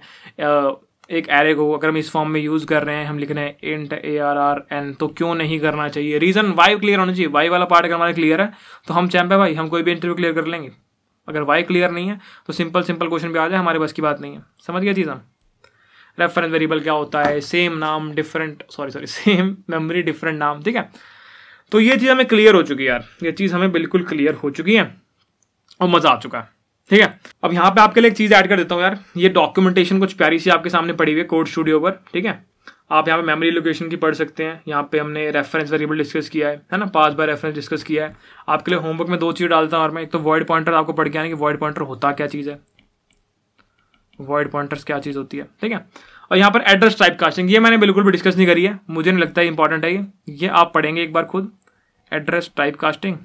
एक एरे को अगर हम इस फॉर्म में यूज़ कर रहे हैं हम लिख रहे हैं int A R R N तो क्यों नहीं करना चाहिए रीज़न वाई क्लियर होना चाहिए वाई वाला पार्ट अगर हमारा क्लियर है तो हम चैम्प है भाई हम कोई भी इंटरव्यू क्लियर कर लेंगे अगर वाई क्लियर नहीं है तो सिंपल सिंपल क्वेश्चन भी आ जाए हमारे बस की बात नहीं है समझ गया चीज़ हम रेफरेंस वेरिएबल क्या होता है सेम नाम different sorry sorry same memory different नाम ठीक है तो ये चीज़ हमें क्लियर हो चुकी है यार ये चीज़ हमें बिल्कुल क्लियर हो चुकी है और मज़ा आ चुका है ठीक है अब यहाँ पे आपके लिए एक चीज़ ऐड कर देता हूँ यार ये डॉक्यूमेंटेशन कुछ प्यारी सी आपके सामने पड़ी हुई है कोड स्टूडियो पर ठीक है आप यहाँ पे मेमोरी लोकेशन की पढ़ सकते हैं यहाँ पे हमने रेफरेंस वेरिएबल डिस्कस किया है है ना पास बाय रेफरेंस डिस्कस किया है आपके लिए होमवर्क में दो चीज़ डालता हूँ और मैं एक तो वर्ड पॉइंटर आपको पढ़ के आने कि वर्ड पॉइंटर होता क्या चीज़ है वर्ड पॉइंटर्स क्या चीज़ होती है ठीक है और यहाँ पर एड्रेस टाइप कास्टिंग ये मैंने बिल्कुल भी डिस्कस नहीं करी है मुझे नहीं लगता है इंपॉर्टेंट है ये ये आप पढ़ेंगे एक बार खुद एड्रेस टाइप कास्टिंग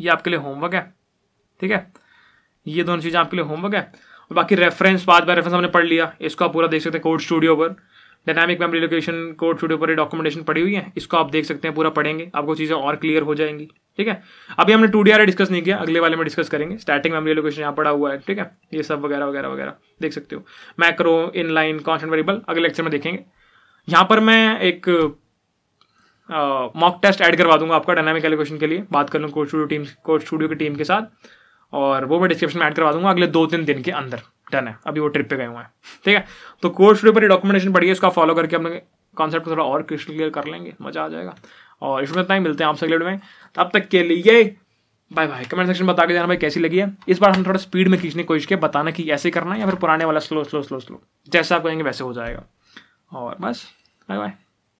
ये आपके लिए होमवर्क है ठीक है ये दोनों चीज़ें आपके लिए होमवर्क है और बाकी रेफरेंस पाँच बार रेफरेंस हमने पढ़ लिया इसको आप पूरा देख सकते हैं कोड स्टूडियो पर dynamic memory location Code Studio पर डॉक्यूमेंटेशन पड़ी हुई है इसको आप देख सकते हैं पूरा पढ़ेंगे आपको चीज़ें और क्लियर हो जाएंगी ठीक है अभी हमने टू डी डिस्कस नहीं किया अगले वाले में डिस्कस करेंगे स्टार्टिंग मेमोरी लोकेशन यहाँ पड़ा हुआ है ठीक है ये सब वगैरह वगैरह वगैरह देख सकते हो मैक्रो इन लाइन कॉन्सेंट अगले लेक्चर में देखेंगे यहाँ पर मैं एक मॉक टेस्ट ऐड करवा दूंगा आपका डायनामिक एलोकेशन के लिए बात कर लूँ Code Studio team Code Studio की टीम के साथ और वो मैं डिस्क्रिप्शन में ऐड करवा दूंगा अगले दो तीन दिन के अंदर डन है अभी वो ट्रिप पे गए हुए हैं ठीक है तो कोर्स शुरू पर डॉक्यूमेंटेशन पढ़िए इसका फॉलो करके अपने कॉन्सेप्ट को थोड़ा और क्रिस्टल क्लियर कर लेंगे मजा आ जाएगा और इसमें इतना ही मिलते हैं आपसे अगले में तब तक के लिए बाय बाय कमेंट सेक्शन में बता के जाना भाई कैसी लगी है इस बार हम थोड़ा स्पीड में खींचने की कोशिश किया बताना कि ऐसे करना है या फिर पुराने वाला स्लो स्लो स्लो स्लो जैसा आप कहेंगे वैसे हो जाएगा और बस बाय बाय